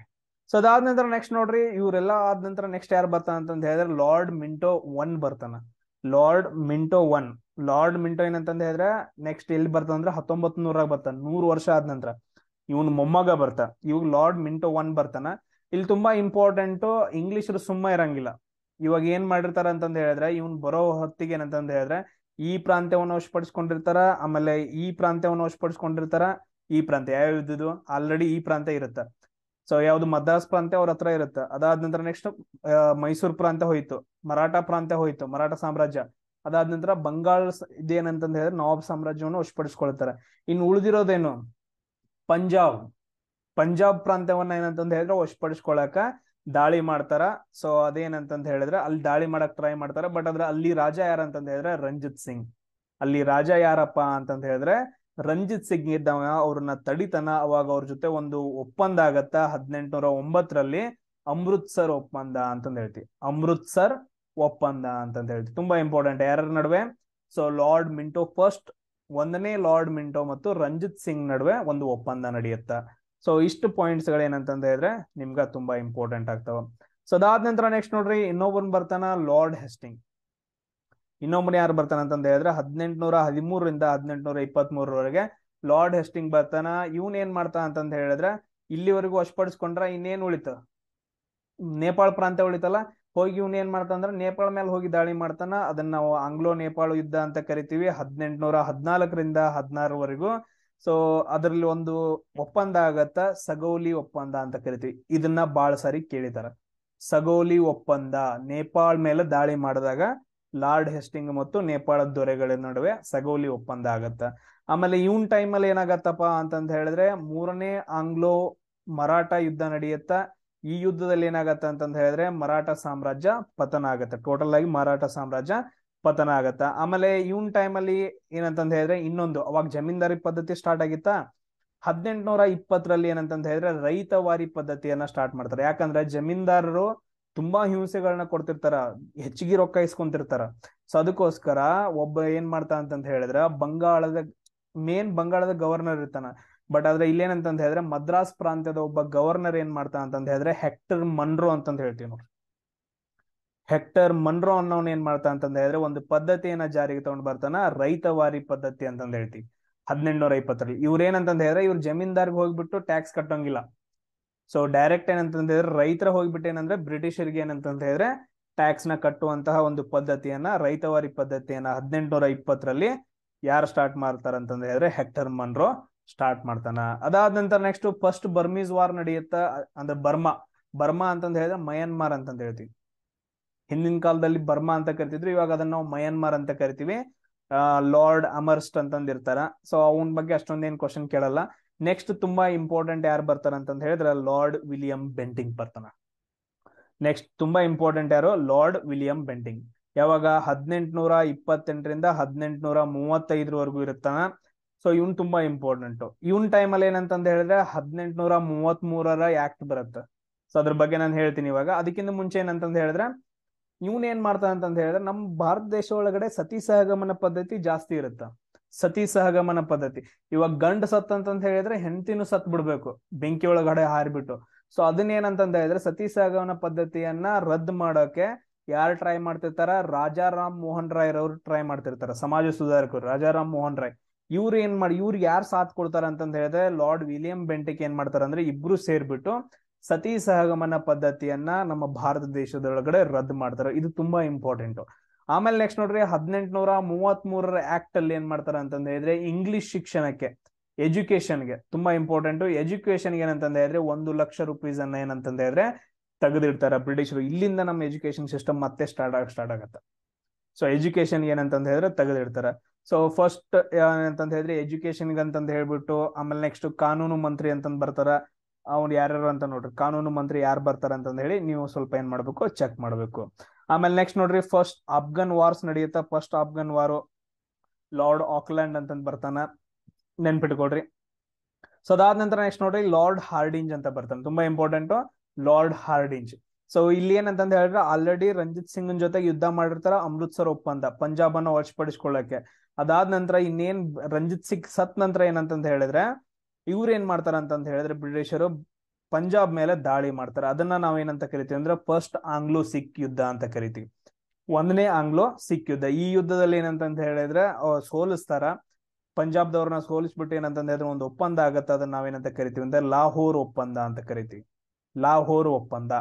ಸೊ ಅದಾದ ನಂತರ ನೆಕ್ಸ್ಟ್ ನೋಡ್ರಿ ಇವರೆಲ್ಲ ಆದ ನಂತರ ನೆಕ್ಸ್ಟ್ ಯಾರು ಬರ್ತಾನ ಅಂತಂದ ಹೇಳಿದ್ರೆ ಲಾರ್ಡ್ ಮಿಂಟೋ ಒನ್ ಬರ್ತಾನ Lord Minto one Lord Minto ಏನಂತಂದ ಹೇಳಿದ್ರೆ ನೆಕ್ಸ್ಟ್ ಎಲ್ಲಿ ಅಂದ್ರೆ ಹತ್ತೊಂಬತ್ ನೂರಾಗ ಬರ್ತಾನ ನೂರು ವರ್ಷ ಆದ ನಂತರ ಇವನ್ ಮೊಮ್ಮಗ ಬರ್ತಾ ಇವಾಗ ಲಾರ್ಡ್ ಮಿಂಟೋ ಒನ್ ಬರ್ತಾನ ಇಲ್ಲಿ ತುಂಬಾ ಇಂಪಾರ್ಟೆಂಟ್ ಇಂಗ್ಲಿಷ್ ಸುಮ್ಮ ಇರಂಗಿಲ್ಲ ಇವಾಗ ಏನ್ ಮಾಡಿರ್ತಾರ ಅಂತಂದ ಹೇಳಿದ್ರೆ ಇವನ್ ಬರೋ ಹೊತ್ತಿಗೆ ಏನಂತಂದ್ ಹೇಳಿದ್ರೆ ಈ ಪ್ರಾಂತ್ಯವನ್ನು ವಶಪಡಿಸ್ಕೊಂಡಿರ್ತಾರ ಆಮೇಲೆ ಈ ಪ್ರಾಂತ್ಯವನ್ನು ವಶಪಡಿಸ್ಕೊಂಡಿರ್ತಾರ ಈ ಪ್ರಾಂತ್ಯ ಯಾವ ಇದ್ದುದು ಆಲ್ರೆಡಿ ಈ ಪ್ರಾಂತ್ಯ ಇರುತ್ತ ಸೊ ಯಾವ್ದು ಮದ್ರಾಸ್ ಪ್ರಾಂತ್ಯ ಅವ್ರ ಹತ್ರ ಇರುತ್ತೆ ಅದಾದ ನಂತರ ನೆಕ್ಸ್ಟ್ ಮೈಸೂರು ಪ್ರಾಂತ್ಯ ಹೋಯ್ತು ಮರಾಠ ಪ್ರಾಂತ್ಯ ಹೋಯ್ತು ಮರಾಠ ಸಾಮ್ರಾಜ್ಯ ಅದಾದ ನಂತರ ಬಂಗಾಳ ಇದೇನಂತ ಹೇಳಿದ್ರೆ ನವಾಬ್ ಸಾಮ್ರಾಜ್ಯವನ್ನು ವಶಪಡಿಸ್ಕೊಳ್ತಾರೆ ಇನ್ನು ಉಳಿದಿರೋದೇನು ಪಂಜಾಬ್ ಪಂಜಾಬ್ ಪ್ರಾಂತ್ಯವನ್ನ ಏನಂತ ಹೇಳಿದ್ರೆ ವಶಪಡಿಸ್ಕೊಳಕ ದಾಳಿ ಮಾಡ್ತಾರ ಸೊ ಅದೇನಂತ ಹೇಳಿದ್ರೆ ಅಲ್ಲಿ ದಾಳಿ ಮಾಡಕ್ ಟ್ರೈ ಮಾಡ್ತಾರೆ ಬಟ್ ಅದ್ರ ಅಲ್ಲಿ ರಾಜ ಯಾರಂತಂದ್ ಹೇಳಿದ್ರೆ ರಂಜಿತ್ ಸಿಂಗ್ ಅಲ್ಲಿ ರಾಜ ಯಾರಪ್ಪ ಅಂತಂದ್ ಹೇಳಿದ್ರೆ ರಂಜಿತ್ ಸಿಂಗ್ ಇದ್ದವ ಅವ್ರನ್ನ ತಡಿತನ ಅವಾಗ ಅವ್ರ ಜೊತೆ ಒಂದು ಒಪ್ಪಂದ ಆಗತ್ತ ಹದಿನೆಂಟುನೂರ ಒಂಬತ್ತರಲ್ಲಿ ಅಮೃತ್ಸರ್ ಒಪ್ಪಂದ ಅಂತಂದ ಹೇಳ್ತಿವಿ ಅಮೃತ್ಸರ್ ಒಪ್ಪಂದ ಅಂತಂದ ಹೇಳ್ತಿ ತುಂಬಾ ಇಂಪಾರ್ಟೆಂಟ್ ಯಾರ ನಡುವೆ ಸೊ ಲಾರ್ಡ್ ಮಿಂಟೋ ಫಸ್ಟ್ ಒಂದನೇ ಲಾರ್ಡ್ ಮಿಂಟೋ ಮತ್ತು ರಂಜಿತ್ ಸಿಂಗ್ ನಡುವೆ ಒಂದು ಒಪ್ಪಂದ ನಡೆಯುತ್ತ ಸೊ ಇಷ್ಟು ಪಾಯಿಂಟ್ಸ್ ಗಳೇನಂತಂದ ಹೇಳಿದ್ರೆ ನಿಮ್ಗ ತುಂಬಾ ಇಂಪಾರ್ಟೆಂಟ್ ಆಗ್ತಾವ ಸೊ ಅದಾದ ನಂತರ ನೆಕ್ಸ್ಟ್ ನೋಡ್ರಿ ಇನ್ನೊಬ್ಬನ್ ಬರ್ತಾನ ಲಾರ್ಡ್ ಹೆಸ್ಟಿಂಗ್ ಇನ್ನೊಬ್ಬನ ಯಾರು ಬರ್ತಾನೆ ಅಂತ ಹೇಳಿದ್ರೆ ಹದಿನೆಂಟುನೂರ ಹದಿಮೂರರಿಂದ ಹದಿನೆಂಟುನೂರ ಇಪ್ಪತ್ತ್ ಮೂರವರೆಗೆ ಲಾರ್ಡ್ ಹೆಸ್ಟಿಂಗ್ ಬರ್ತಾನ ಇವನ್ ಏನ್ ಮಾಡ್ತಾನ ಅಂತ ಹೇಳಿದ್ರೆ ಇಲ್ಲಿವರೆಗೂ ವಶಪಡಿಸ್ಕೊಂಡ್ರ ಇನ್ನೇನ್ ಉಳಿತ ನೇಪಾಳ ಪ್ರಾಂತ್ಯ ಉಳಿತಲ್ಲ ಹೋಗಿ ಇವ್ನ ಏನ್ ಮಾಡ್ತಾನಂದ್ರೆ ನೇಪಾಳ ಮೇಲೆ ಹೋಗಿ ದಾಳಿ ಮಾಡ್ತಾನ ಅದನ್ನ ನಾವು ಆಂಗ್ಲೋ ನೇಪಾಳ ಯುದ್ಧ ಅಂತ ಕರಿತೀವಿ ಹದಿನೆಂಟುನೂರ ಹದಿನಾಲ್ಕರಿಂದ ಹದಿನಾರವರೆಗೂ ಸೊ ಅದರಲ್ಲಿ ಒಂದು ಒಪ್ಪಂದ ಆಗತ್ತ ಸಗೌಲಿ ಒಪ್ಪಂದ ಅಂತ ಕರಿತೀವಿ ಇದನ್ನ ಬಾಳ ಸಾರಿ ಕೇಳಿದಾರ ಸಗೋಲಿ ಒಪ್ಪಂದ ನೇಪಾಳ ಮೇಲೆ ದಾಳಿ ಮಾಡಿದಾಗ ಲಾರ್ಡ್ ಹೆಸ್ಟಿಂಗ್ ಮತ್ತು ನೇಪಾಳದ ದೊರೆಗಳ ನಡುವೆ ಸಗೋಲಿ ಒಪ್ಪಂದ ಆಗತ್ತ ಆಮೇಲೆ ಇವನ್ ಟೈಮಲ್ಲಿ ಏನಾಗತ್ತಪ್ಪ ಅಂತಂದ ಹೇಳಿದ್ರೆ ಮೂರನೇ ಆಂಗ್ಲೋ ಮರಾಠ ಯುದ್ಧ ನಡೆಯುತ್ತ ಈ ಯುದ್ಧದಲ್ಲಿ ಏನಾಗತ್ತ ಅಂತಂದ ಹೇಳಿದ್ರೆ ಮರಾಠ ಸಾಮ್ರಾಜ್ಯ ಪತನ ಆಗತ್ತೆ ಟೋಟಲ್ ಆಗಿ ಮರಾಠ ಸಾಮ್ರಾಜ್ಯ ಪತನ ಆಗತ್ತ ಆಮೇಲೆ ಇವನ್ ಅಲ್ಲಿ ಏನಂತಂದ ಹೇಳಿದ್ರೆ ಇನ್ನೊಂದು ಅವಾಗ ಜಮೀನ್ದಾರಿ ಪದ್ಧತಿ ಸ್ಟಾರ್ಟ್ ಆಗಿತ್ತಾ ನೂರ ಇಪ್ಪತ್ತರಲ್ಲಿ ಏನಂತಂದ ಹೇಳಿದ್ರೆ ರೈತವಾರಿ ಪದ್ಧತಿಯನ್ನ ಸ್ಟಾರ್ಟ್ ಮಾಡ್ತಾರೆ ಯಾಕಂದ್ರೆ ಜಮೀನ್ದಾರರು ತುಂಬಾ ಹಿಂಸೆಗಳನ್ನ ಕೊಡ್ತಿರ್ತಾರ ಹೆಚ್ಚಿಗೆ ರೊಕ್ಕ ಇಸ್ಕೊಂತಿರ್ತಾರ ಸೊ ಅದಕ್ಕೋಸ್ಕರ ಒಬ್ಬ ಏನ್ ಮಾಡ್ತಾ ಅಂತ ಹೇಳಿದ್ರ ಬಂಗಾಳದ ಮೇನ್ ಬಂಗಾಳದ ಗವರ್ನರ್ ಇರ್ತಾನ ಬಟ್ ಆದ್ರೆ ಇಲ್ಲೇನಂತಂದ ಹೇಳಿದ್ರೆ ಮದ್ರಾಸ್ ಪ್ರಾಂತ್ಯದ ಒಬ್ಬ ಗವರ್ನರ್ ಏನ್ ಮಾಡ್ತಾ ಅಂತಂದ ಹೇಳಿದ್ರೆ ಹೆಕ್ಟರ್ ಮನ್ರೋ ಅಂತ ಹೇಳ್ತೀವಿ ನೋಡಿ ಹೆಕ್ಟರ್ ಮನ್ರೋ ಅನ್ನೋನ್ ಏನ್ ಮಾಡ್ತಾ ಅಂತಂದ ಹೇಳಿದ್ರೆ ಒಂದು ಪದ್ಧತಿಯನ್ನ ಜಾರಿಗೆ ತಗೊಂಡ್ ಬರ್ತಾನ ರೈತವಾರಿ ಪದ್ಧತಿ ಅಂತಂದ ಹೇಳ್ತೀವಿ ಹದಿನೆಂಟ್ನೂರ ಇಪ್ಪತ್ತರಲ್ಲಿ ಇವ್ರ ಏನಂತ ಹೇಳಿದ್ರೆ ಇವ್ರ ಜಮೀನ್ದಾರ್ಗೆ ಹೋಗ್ಬಿಟ್ಟು ಟ್ಯಾಕ್ಸ್ ಕಟ್ಟಂಗಿಲ್ಲ ಸೊ ಡೈರೆಕ್ಟ್ ಏನಂತ ಹೇಳಿದ್ರೆ ರೈತರ ಹೋಗ್ಬಿಟ್ಟು ಏನಂದ್ರೆ ಬ್ರಿಟಿಷರಿಗೆ ಏನಂತ ಹೇಳಿದ್ರೆ ಟ್ಯಾಕ್ಸ್ ನ ಕಟ್ಟುವಂತಹ ಒಂದು ಪದ್ಧತಿಯನ್ನ ರೈತವಾರಿ ಪದ್ಧತಿಯನ್ನ ಹದಿನೆಂಟುನೂರ ಇಪ್ಪತ್ತರಲ್ಲಿ ಯಾರು ಸ್ಟಾರ್ಟ್ ಮಾಡ್ತಾರಂತಂದ್ರೆ ಹೇಳಿದ್ರೆ ಹೆಕ್ಟರ್ ಮನ್ರೋ ಸ್ಟಾರ್ಟ್ ಮಾಡ್ತಾನ ಅದಾದ ನಂತರ ನೆಕ್ಸ್ಟ್ ಫಸ್ಟ್ ಬರ್ಮೀಸ್ ವಾರ್ ನಡೆಯುತ್ತ ಅಂದ್ರೆ ಬರ್ಮಾ ಬರ್ಮಾ ಅಂತಂದ್ರೆ ಹೇಳಿದ್ರೆ ಮಯನ್ಮಾರ್ ಅಂತ ಹೇಳ್ತೀವಿ ಹಿಂದಿನ ಕಾಲದಲ್ಲಿ ಬರ್ಮಾ ಅಂತ ಕರಿತಿದ್ರು ಇವಾಗ ಅದನ್ನ ನಾವು ಮಯನ್ಮಾರ್ ಅಂತ ಕರಿತೀವಿ ಲಾರ್ಡ್ ಅಮರ್ಸ್ಟ್ ಅಂತಂದಿರ್ತಾರ ಸೊ ಅವನ ಬಗ್ಗೆ ಅಷ್ಟೊಂದೇನ್ ಕ್ವಶನ್ ಕೇಳಲ್ಲ ನೆಕ್ಸ್ಟ್ ತುಂಬಾ ಇಂಪಾರ್ಟೆಂಟ್ ಯಾರು ಬರ್ತಾರ ಅಂತ ಹೇಳಿದ್ರೆ ಲಾರ್ಡ್ ವಿಲಿಯಂ ಬೆಂಟಿಂಗ್ ಬರ್ತಾನ ನೆಕ್ಸ್ಟ್ ತುಂಬಾ ಇಂಪಾರ್ಟೆಂಟ್ ಯಾರು ಲಾರ್ಡ್ ವಿಲಿಯಂ ಬೆಂಟಿಂಗ್ ಯಾವಾಗ ಹದಿನೆಂಟುನೂರ ಇಪ್ಪತ್ತೆಂಟರಿಂದ ಹದಿನೆಂಟುನೂರ ಮೂವತ್ತೈದರವರೆಗೂ ಇರುತ್ತಾನ ಸೊ ಇವ್ನ್ ತುಂಬಾ ಇಂಪಾರ್ಟೆಂಟ್ ಇವನ್ ಟೈಮಲ್ಲಿ ಏನಂತ ಹೇಳಿದ್ರೆ ಹದಿನೆಂಟುನೂರ ಮೂವತ್ತ್ ಮೂರರ ಆಕ್ಟ್ ಬರುತ್ತೆ ಸೊ ಅದ್ರ ಬಗ್ಗೆ ನಾನು ಹೇಳ್ತೀನಿ ಇವಾಗ ಅದಕ್ಕಿಂತ ಮುಂಚೆ ಏನಂತಂದ ಹೇಳಿದ್ರೆ ಇವನ್ ಏನ್ ಮಾಡ್ತಾನೆ ಹೇಳಿದ್ರೆ ನಮ್ಮ ಭಾರತ ದೇಶ ಒಳಗಡೆ ಸತಿ ಸಹಗಮನ ಪದ್ಧತಿ ಜಾಸ್ತಿ ಇರುತ್ತೆ ಸತಿ ಸಹಗಮನ ಪದ್ಧತಿ ಇವಾಗ ಗಂಡ ಅಂತ ಹೇಳಿದ್ರೆ ಹೆಂಡತಿನೂ ಸತ್ ಬಿಡ್ಬೇಕು ಬೆಂಕಿ ಒಳಗಡೆ ಹಾರಿಬಿಟ್ಟು ಸೊ ಅದನ್ನೇನಂತಂದ ಹೇಳಿದ್ರೆ ಸತಿ ಸಹಗಮನ ಪದ್ಧತಿಯನ್ನ ರದ್ದು ಮಾಡೋಕೆ ಯಾರು ಟ್ರೈ ಮಾಡ್ತಿರ್ತಾರ ರಾಜಾರಾಮ್ ಮೋಹನ್ ರಾಯ್ ಅವ್ರು ಟ್ರೈ ಮಾಡ್ತಿರ್ತಾರ ಸಮಾಜ ಸುಧಾರಕರು ರಾಜಾರಾಮ್ ಮೋಹನ್ ರಾಯ್ ಇವ್ರು ಏನ್ ಮಾಡಿ ಇವ್ರಿಗೆ ಯಾರು ಸಾಥ್ ಕೊಡ್ತಾರ ಅಂತಂದ ಹೇಳಿದ್ರೆ ಲಾರ್ಡ್ ವಿಲಿಯಂ ಬೆಂಟಿಕ್ ಏನ್ ಮಾಡ್ತಾರ ಅಂದ್ರೆ ಇಬ್ರು ಸೇರ್ಬಿಟ್ಟು ಸತಿ ಸಹಗಮನ ಪದ್ಧತಿಯನ್ನ ನಮ್ಮ ಭಾರತ ದೇಶದೊಳಗಡೆ ರದ್ದು ಮಾಡ್ತಾರೆ ಇದು ತುಂಬಾ ಇಂಪಾರ್ಟೆಂಟ್ ಆಮೇಲೆ ನೆಕ್ಸ್ಟ್ ನೋಡ್ರಿ ಹದಿನೆಂಟುನೂರ ಮೂವತ್ತ್ ಮೂರರ ಆಕ್ಟ್ ಅಲ್ಲಿ ಏನ್ ಮಾಡ್ತಾರೆ ಅಂತಂದ ಹೇಳಿದ್ರೆ ಇಂಗ್ಲಿಷ್ ಶಿಕ್ಷಣಕ್ಕೆ ಎಜುಕೇಶನ್ಗೆ ತುಂಬಾ ಇಂಪಾರ್ಟೆಂಟ್ ಎಜುಕೇಶನ್ಗೆ ಏನಂತ ಹೇಳಿದ್ರೆ ಒಂದು ಲಕ್ಷ ರುಪೀಸ್ ಅನ್ನ ಏನಂತ ಹೇಳಿದ್ರೆ ತೆಗೆದಿಡ್ತಾರೆ ಬ್ರಿಟಿಷರು ಇಲ್ಲಿಂದ ನಮ್ಮ ಎಜುಕೇಶನ್ ಸಿಸ್ಟಮ್ ಮತ್ತೆ ಸ್ಟಾರ್ಟ್ ಆಗ ಸ್ಟಾರ್ಟ್ ಆಗುತ್ತೆ ಸೊ ಎಜುಕೇಶನ್ ಏನಂತ ಹೇಳಿದ್ರೆ ತೆಗೆದಿಡ್ತಾರೆ ಸೊ ಫಸ್ಟ್ ಏನಂತಂದ ಹೇಳಿದ್ರೆ ಎಜುಕೇಶನ್ ಅಂತಂದ ಹೇಳ್ಬಿಟ್ಟು ಆಮೇಲೆ ನೆಕ್ಸ್ಟ್ ಕಾನೂನು ಮಂತ್ರಿ ಅಂತಂದ್ ಬರ್ತಾರ ಅವ್ನು ಯಾರ್ಯಾರು ಅಂತ ನೋಡ್ರಿ ಕಾನೂನು ಮಂತ್ರಿ ಯಾರು ಬರ್ತಾರ ಅಂತಂದ ಹೇಳಿ ನೀವು ಸ್ವಲ್ಪ ಏನ್ ಮಾಡ್ಬೇಕು ಚೆಕ್ ಮಾಡ್ಬೇಕು ಆಮೇಲೆ ನೆಕ್ಸ್ಟ್ ನೋಡ್ರಿ ಫಸ್ಟ್ ಅಫ್ಘನ್ ವಾರ್ಸ್ ನಡೆಯುತ್ತ first Afghan war Lord Auckland ಅಂತಂದ್ ಬರ್ತಾನ ನೆನ್ಪಿಟ್ಕೊಡ್ರಿ ಸೊ ಅದಾದ ನಂತರ ನೆಕ್ಸ್ಟ್ ನೋಡ್ರಿ ಲಾರ್ಡ್ ಹಾರ್ಡಿಂಜ್ ಅಂತ ಬರ್ತಾನೆ ತುಂಬಾ ಇಂಪಾರ್ಟೆಂಟ್ ಲಾರ್ಡ್ ಹಾರ್ಡಿಂಜ್ ಸೊ ಇಲ್ಲಿ ಏನಂತಂದ್ ಹೇಳಿದ್ರೆ ಆಲ್ರೆಡಿ ರಂಜಿತ್ ಸಿಂಗ್ ಜೊತೆ ಯುದ್ಧ ಮಾಡಿರ್ತಾರ ಅಮೃತ್ಸರ್ ಒಪ್ಪಂದ ಪಂಜಾಬ್ ಅನ್ನ ವಶಪಡಿಸ್ಕೊಳ್ಳಕ್ಕೆ ಅದಾದ ನಂತರ ಇನ್ನೇನ್ ರಂಜಿತ್ ಸಿಂಗ್ ಸತ್ ನಂತರ ಏನಂತಂದ್ ಹೇಳಿದ್ರೆ ಇವ್ರು ಏನ್ ಮಾಡ್ತಾರ ಅಂತ ಹೇಳಿದ್ರೆ ಬ್ರಿಟಿಷರು ಪಂಜಾಬ್ ಮೇಲೆ ದಾಳಿ ಮಾಡ್ತಾರೆ ಅದನ್ನ ನಾವೇನಂತ ಕರಿತೀವಿ ಅಂದ್ರೆ ಫಸ್ಟ್ ಆಂಗ್ಲೋ ಸಿಖ್ ಯುದ್ಧ ಅಂತ ಕರಿತೀವಿ ಒಂದನೇ ಆಂಗ್ಲೋ ಸಿಖ್ ಯುದ್ಧ ಈ ಯುದ್ಧದಲ್ಲಿ ಏನಂತ ಹೇಳಿದ್ರೆ ಸೋಲಿಸ್ತಾರ ಪಂಜಾಬ್ದವ್ರನ್ನ ಸೋಲಿಸ್ಬಿಟ್ಟು ಏನಂತ ಹೇಳಿದ್ರೆ ಒಂದು ಒಪ್ಪಂದ ಆಗತ್ತೆ ಅದನ್ನ ನಾವೇನಂತ ಕರಿತೀವಿ ಅಂದ್ರೆ ಲಾಹೋರ್ ಒಪ್ಪಂದ ಅಂತ ಕರಿತೀವಿ ಲಾಹೋರ್ ಒಪ್ಪಂದ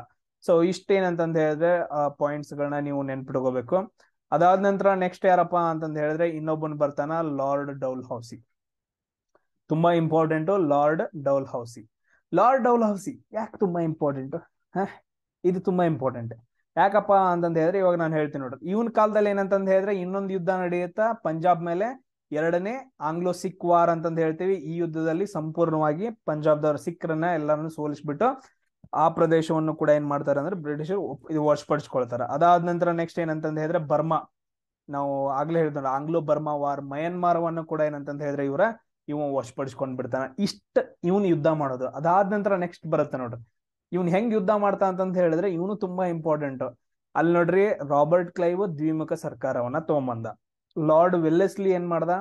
ಸೊ ಇಷ್ಟೇನಂತ ಹೇಳಿದ್ರೆ ಆ ಪಾಯಿಂಟ್ಸ್ ಗಳನ್ನ ನೀವು ನೆನ್ಪಿಟ್ಕೋಬೇಕು ಅದಾದ ನಂತರ ನೆಕ್ಸ್ಟ್ ಯಾರಪ್ಪ ಅಂತಂದ ಹೇಳಿದ್ರೆ ಇನ್ನೊಬ್ಬನ್ ಬರ್ತಾನ ಲಾರ್ಡ್ ಡೌಲ್ ಹೌಸಿ ತುಂಬಾ important Lord Dalhousie Lord Dalhousie ಯಾಕೆ ತುಂಬಾ ಇಂಪಾರ್ಟೆಂಟ್ ಇದು ತುಂಬಾ ಇಂಪಾರ್ಟೆಂಟ್ ಯಾಕಪ್ಪ ಅಂತಂದ ಹೇಳಿದ್ರೆ ಇವಾಗ ನಾನು ಹೇಳ್ತೀನಿ ನೋಡ್ರಿ ಇವನ್ ಕಾಲದಲ್ಲಿ ಏನಂತಂದ ಹೇಳಿದ್ರೆ ಇನ್ನೊಂದು ಯುದ್ಧ ನಡೆಯುತ್ತಾ ಪಂಜಾಬ್ ಮೇಲೆ ಎರಡನೇ ಆಂಗ್ಲೋ ಸಿಖ್ ವಾರ್ ಅಂತ ಹೇಳ್ತೀವಿ ಈ ಯುದ್ಧದಲ್ಲಿ ಸಂಪೂರ್ಣವಾಗಿ ಪಂಜಾಬ್ದವ್ರ ಸಿಖ್ರನ್ನ ಎಲ್ಲರನ್ನು ಸೋಲಿಸ್ಬಿಟ್ಟು ಆ ಪ್ರದೇಶವನ್ನು ಕೂಡ ಏನ್ ಮಾಡ್ತಾರೆ ಅಂದ್ರೆ ಬ್ರಿಟಿಷರು ಇದು ವಶಪಡಿಸ್ಕೊಳ್ತಾರೆ ಅದಾದ ನಂತರ ನೆಕ್ಸ್ಟ್ ಏನಂತಂದ ಹೇಳಿದ್ರೆ ಬರ್ಮಾ ನಾವು ಆಗ್ಲೇ ಹೇಳ್ತೇವೆ ಆಂಗ್ಲೋ ಬರ್ಮಾ ವಾರ್ ಮಯನ್ಮಾರವನ್ನು ಕೂಡ ಏನಂತಂದ ಹೇಳಿದ್ರೆ ಇವರ ಇವನು ವಶಪಡಿಸ್ಕೊಂಡ್ ಬಿಡ್ತಾನ ಇಷ್ಟ ಇವನು ಯುದ್ಧ ಮಾಡೋದು ಅದಾದ ನಂತರ ನೆಕ್ಸ್ಟ್ ಬರುತ್ತೆ ನೋಡ್ರಿ ಇವನ್ ಹೆಂಗ್ ಯುದ್ಧ ಮಾಡ್ತಾ ಅಂತಂತ ಹೇಳಿದ್ರೆ ಇವನು ತುಂಬಾ ಇಂಪಾರ್ಟೆಂಟ್ ಅಲ್ಲಿ ನೋಡ್ರಿ ರಾಬರ್ಟ್ ಕ್ಲೈವ್ ದ್ವಿಮುಖ ಸರ್ಕಾರವನ್ನ ತಗೊಂಬಂದ ಲಾರ್ಡ್ ವೆಲ್ಲೆಸ್ಲಿ ಏನ್ ಮಾಡ್ದ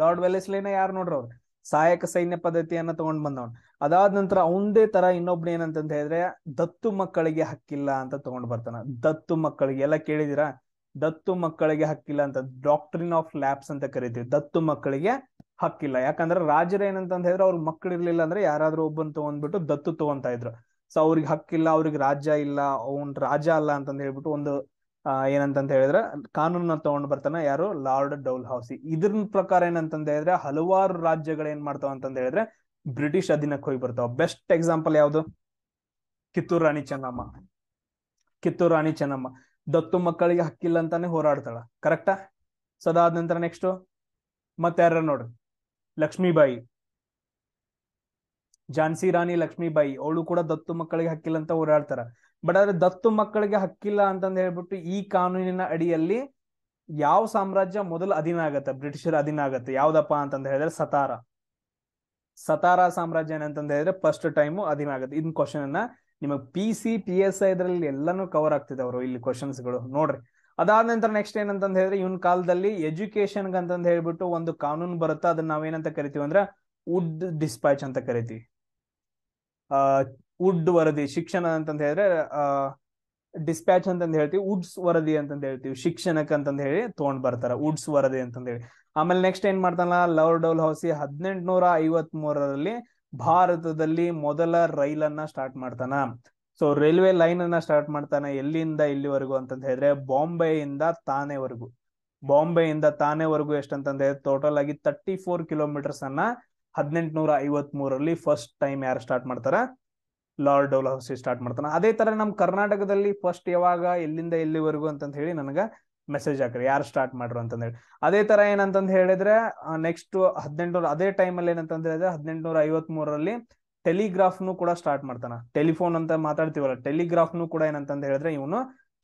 ಲಾರ್ಡ್ ವೆಲ್ಲೆಸ್ಲಿನ ಯಾರು ನೋಡ್ರಿ ಅವ್ರು ಸಹಾಯಕ ಸೈನ್ಯ ಪದ್ಧತಿಯನ್ನ ತಗೊಂಡ್ ಬಂದವನು ಅದಾದ ನಂತರ ಅವಂದೇ ತರ ಇನ್ನೊಬ್ನ ಏನಂತ ಹೇಳಿದ್ರೆ ದತ್ತು ಮಕ್ಕಳಿಗೆ ಹಕ್ಕಿಲ್ಲ ಅಂತ ತಗೊಂಡ್ ಬರ್ತಾನ ದತ್ತು ಮಕ್ಕಳಿಗೆ ಎಲ್ಲ ಕೇಳಿದಿರಾ ದತ್ತು ಮಕ್ಕಳಿಗೆ ಹಕ್ಕಿಲ್ಲ ಅಂತ ಡಾಕ್ಟ್ರಿನ್ ಆಫ್ ಲ್ಯಾಬ್ಸ್ ಅಂತ ಕರಿತೀವಿ ದತ್ತು ಮಕ್ಕಳಿಗೆ ಹಕ್ಕಿಲ್ಲ ಯಾಕಂದ್ರೆ ರಾಜರ ಏನಂತ ಹೇಳಿದ್ರೆ ಅವ್ರ ಮಕ್ಳು ಇರ್ಲಿಲ್ಲ ಅಂದ್ರೆ ಯಾರಾದ್ರೂ ಒಬ್ಬನ್ ತಗೊಂಡ್ಬಿಟ್ಟು ದತ್ತು ತಗೊಂತ ಇದ್ರು ಸೊ ಅವ್ರಿಗೆ ಹಕ್ಕಿಲ್ಲ ಅವ್ರಿಗೆ ರಾಜ್ಯ ಇಲ್ಲ ಅವನ್ ರಾಜ ಅಲ್ಲ ಅಂತಂದ್ ಹೇಳ್ಬಿಟ್ಟು ಒಂದು ಏನಂತಂತ ಹೇಳಿದ್ರೆ ಕಾನೂನ ತಗೊಂಡ್ ಬರ್ತಾನ ಯಾರು ಲಾರ್ಡ್ ಡೌಲ್ ಹೌಸಿ ಇದ್ರ ಪ್ರಕಾರ ಏನಂತ ಹೇಳಿದ್ರೆ ಹಲವಾರು ರಾಜ್ಯಗಳು ಏನ್ ಮಾಡ್ತಾವ ಅಂತಂದ ಹೇಳಿದ್ರೆ ಬ್ರಿಟಿಷ್ ಅಧೀನಕ್ಕೆ ಹೋಗಿ ಬರ್ತಾವ ಬೆಸ್ಟ್ ಎಕ್ಸಾಂಪಲ್ ಯಾವ್ದು ಕಿತ್ತೂರು ರಾಣಿ ಚೆನ್ನಮ್ಮ ಕಿತ್ತೂರು ರಾಣಿ ಚೆನ್ನಮ್ಮ ದತ್ತು ಮಕ್ಕಳಿಗೆ ಹಕ್ಕಿಲ್ಲ ಅಂತಾನೆ ಹೋರಾಡ್ತಾಳ ಕರೆಕ್ಟಾ ಸೊ ಅದಾದ ನಂತರ ನೆಕ್ಸ್ಟ್ ಮತ್ತೆ ಯಾರ ನೋಡ್ರಿ ಲಕ್ಷ್ಮೀಬಾಯಿ ಝಾನ್ಸಿ ರಾಣಿ ಲಕ್ಷ್ಮೀಬಾಯಿ ಅವಳು ಕೂಡ ದತ್ತು ಮಕ್ಕಳಿಗೆ ಹಕ್ಕಿಲ್ಲ ಅಂತ ಓಡಾಡ್ತಾರ ಬಟ್ ಆದ್ರೆ ದತ್ತು ಮಕ್ಕಳಿಗೆ ಹಕ್ಕಿಲ್ಲ ಅಂತಂದು ಹೇಳ್ಬಿಟ್ಟು ಈ ಕಾನೂನಿನ ಅಡಿಯಲ್ಲಿ ಯಾವ ಸಾಮ್ರಾಜ್ಯ ಮೊದಲು ಅಧೀನ ಆಗತ್ತೆ ಬ್ರಿಟಿಷರ ಅಧೀನ ಆಗತ್ತೆ ಯಾವ್ದಪ್ಪ ಅಂತಂದ ಹೇಳಿದ್ರೆ ಸತಾರ ಸತಾರಾ ಸಾಮ್ರಾಜ್ಯ ಏನಂತಂದ ಹೇಳಿದ್ರೆ ಫಸ್ಟ್ ಟೈಮು ಅಧೀನ ಆಗತ್ತೆ ಇನ್ ಕ್ವಶನ್ ಅನ್ನ ನಿಮಗ್ P C P S I ಇದ್ರಲ್ಲಿ ಎಲ್ಲಾನು ಕವರ್ ಆಗ್ತಿದೆ ಅವರು ಇಲ್ಲಿ ಗಳು ನೋಡ್ರಿ ಅದಾದ ನಂತರ ನೆಕ್ಸ್ಟ್ ಏನಂತಂದ್ ಹೇಳಿದ್ರೆ ಇವನ್ ಕಾಲದಲ್ಲಿ ಎಜುಕೇಶನ್ ಅಂತಂದ ಹೇಳ್ಬಿಟ್ಟು ಒಂದು ಕಾನೂನು ಬರುತ್ತೆ ಅದನ್ನ ನಾವೇನಂತ ಕರಿತೀವಿ ಅಂದ್ರೆ ವುಡ್ ಡಿಸ್ಪ್ಯಾಚ್ ಅಂತ ಕರಿತೀವಿ ಆ ವುಡ್ ವರದಿ ಶಿಕ್ಷಣ ಅಂತಂದ ಹೇಳಿದ್ರೆ ಡಿಸ್ಪ್ಯಾಚ್ ಅಂತ ಹೇಳ್ತೀವಿ ವುಡ್ಸ್ ವರದಿ ಅಂತ ಹೇಳ್ತೀವಿ ಶಿಕ್ಷಣಕ್ಕೆ ಅಂತಂದ ಹೇಳಿ ತೊಗೊಂಡ್ ಬರ್ತಾರ ವುಡ್ಸ್ ವರದಿ ಅಂತಂದ ಹೇಳಿ ಆಮೇಲೆ ನೆಕ್ಸ್ಟ್ ಏನ್ ಮಾಡ್ತಾನಲ್ಲ ಲವರ್ ಡೌಲ್ ಹೌಸಿ ನೂರ ಐವತ್ ಮೂರರಲ್ಲಿ ಭಾರತದಲ್ಲಿ ಮೊದಲ ರೈಲನ್ನ ಸ್ಟಾರ್ಟ್ ಮಾಡ್ತಾನ ಸೊ ರೈಲ್ವೆ ಲೈನ್ ಅನ್ನ ಸ್ಟಾರ್ಟ್ ಮಾಡ್ತಾನೆ ಎಲ್ಲಿಂದ ಇಲ್ಲಿವರೆಗೂ ಅಂತಂದ್ರೆ ಹೇಳಿದ್ರೆ ಬಾಂಬೆಯಿಂದ ತಾನೆವರೆಗೂ ಬಾಂಬೆಯಿಂದ ತಾನೆವರೆಗೂ ಎಷ್ಟಂತಂದ್ರೆ ಟೋಟಲ್ ಆಗಿ ತರ್ಟಿ ಫೋರ್ ಕಿಲೋಮೀಟರ್ಸ್ ಅನ್ನ ಹದಿನೆಂಟುನೂರ ಐವತ್ ಮೂರಲ್ಲಿ ಫಸ್ಟ್ ಟೈಮ್ ಯಾರು ಸ್ಟಾರ್ಟ್ ಮಾಡ್ತಾರ ಲಾರ್ಡ್ ಡೌಲಹೌಸಿ ಸ್ಟಾರ್ಟ್ ಮಾಡ್ತಾನೆ ಅದೇ ತರ ನಮ್ ಕರ್ನಾಟಕದಲ್ಲಿ ಫಸ್ಟ್ ಯಾವಾಗ ಎಲ್ಲಿಂದ ಎಲ್ಲಿವರೆಗೂ ಅಂತ ಹೇಳಿ ನನಗೆ ಮೆಸೇಜ್ ಹಾಕ್ರಿ ಯಾರು ಸ್ಟಾರ್ಟ್ ಮಾಡ್ರು ಅಂತಂದ ಹೇಳಿ ಅದೇ ತರ ಏನಂತಂದ ಹೇಳಿದ್ರೆ ನೆಕ್ಸ್ಟ್ ಹದಿನೆಂಟು ಅದೇ ಟೈಮಲ್ಲಿ ಏನಂತ ಹೇಳಿದ್ರೆ ಹದಿನೆಂಟುನೂರ ಐವತ್ ಮೂರಲ್ಲಿ ಟೆಲಿಗ್ರಾಫ್ನು ಕೂಡ ಸ್ಟಾರ್ಟ್ ಮಾಡ್ತಾನ ಟೆಲಿಫೋನ್ ಅಂತ ಮಾತಾಡ್ತೀವಲ್ಲ ಟೆಲಿಗ್ರಾಫ್ನು ಕೂಡ ಏನಂತಂದ ಹೇಳಿದ್ರೆ ಇವನು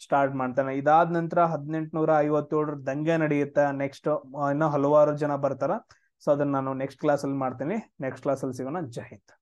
ಸ್ಟಾರ್ಟ್ ಮಾಡ್ತಾನೆ ಇದಾದ ನಂತರ ಹದಿನೆಂಟುನೂರ ಐವತ್ತೇಳರ ದಂಗೆ ನಡೆಯುತ್ತೆ ನೆಕ್ಸ್ಟ್ ಇನ್ನೂ ಹಲವಾರು ಜನ ಬರ್ತಾರ ಸೊ ಅದನ್ನ ನಾನು ನೆಕ್ಸ್ಟ್ ಕ್ಲಾಸಲ್ಲಿ ಮಾಡ್ತೀನಿ ನೆಕ್ಸ್ಟ್ ಕ್ಲಾಸಲ್ಲಿ ಸಿಗೋಣ ಜಹಿತ್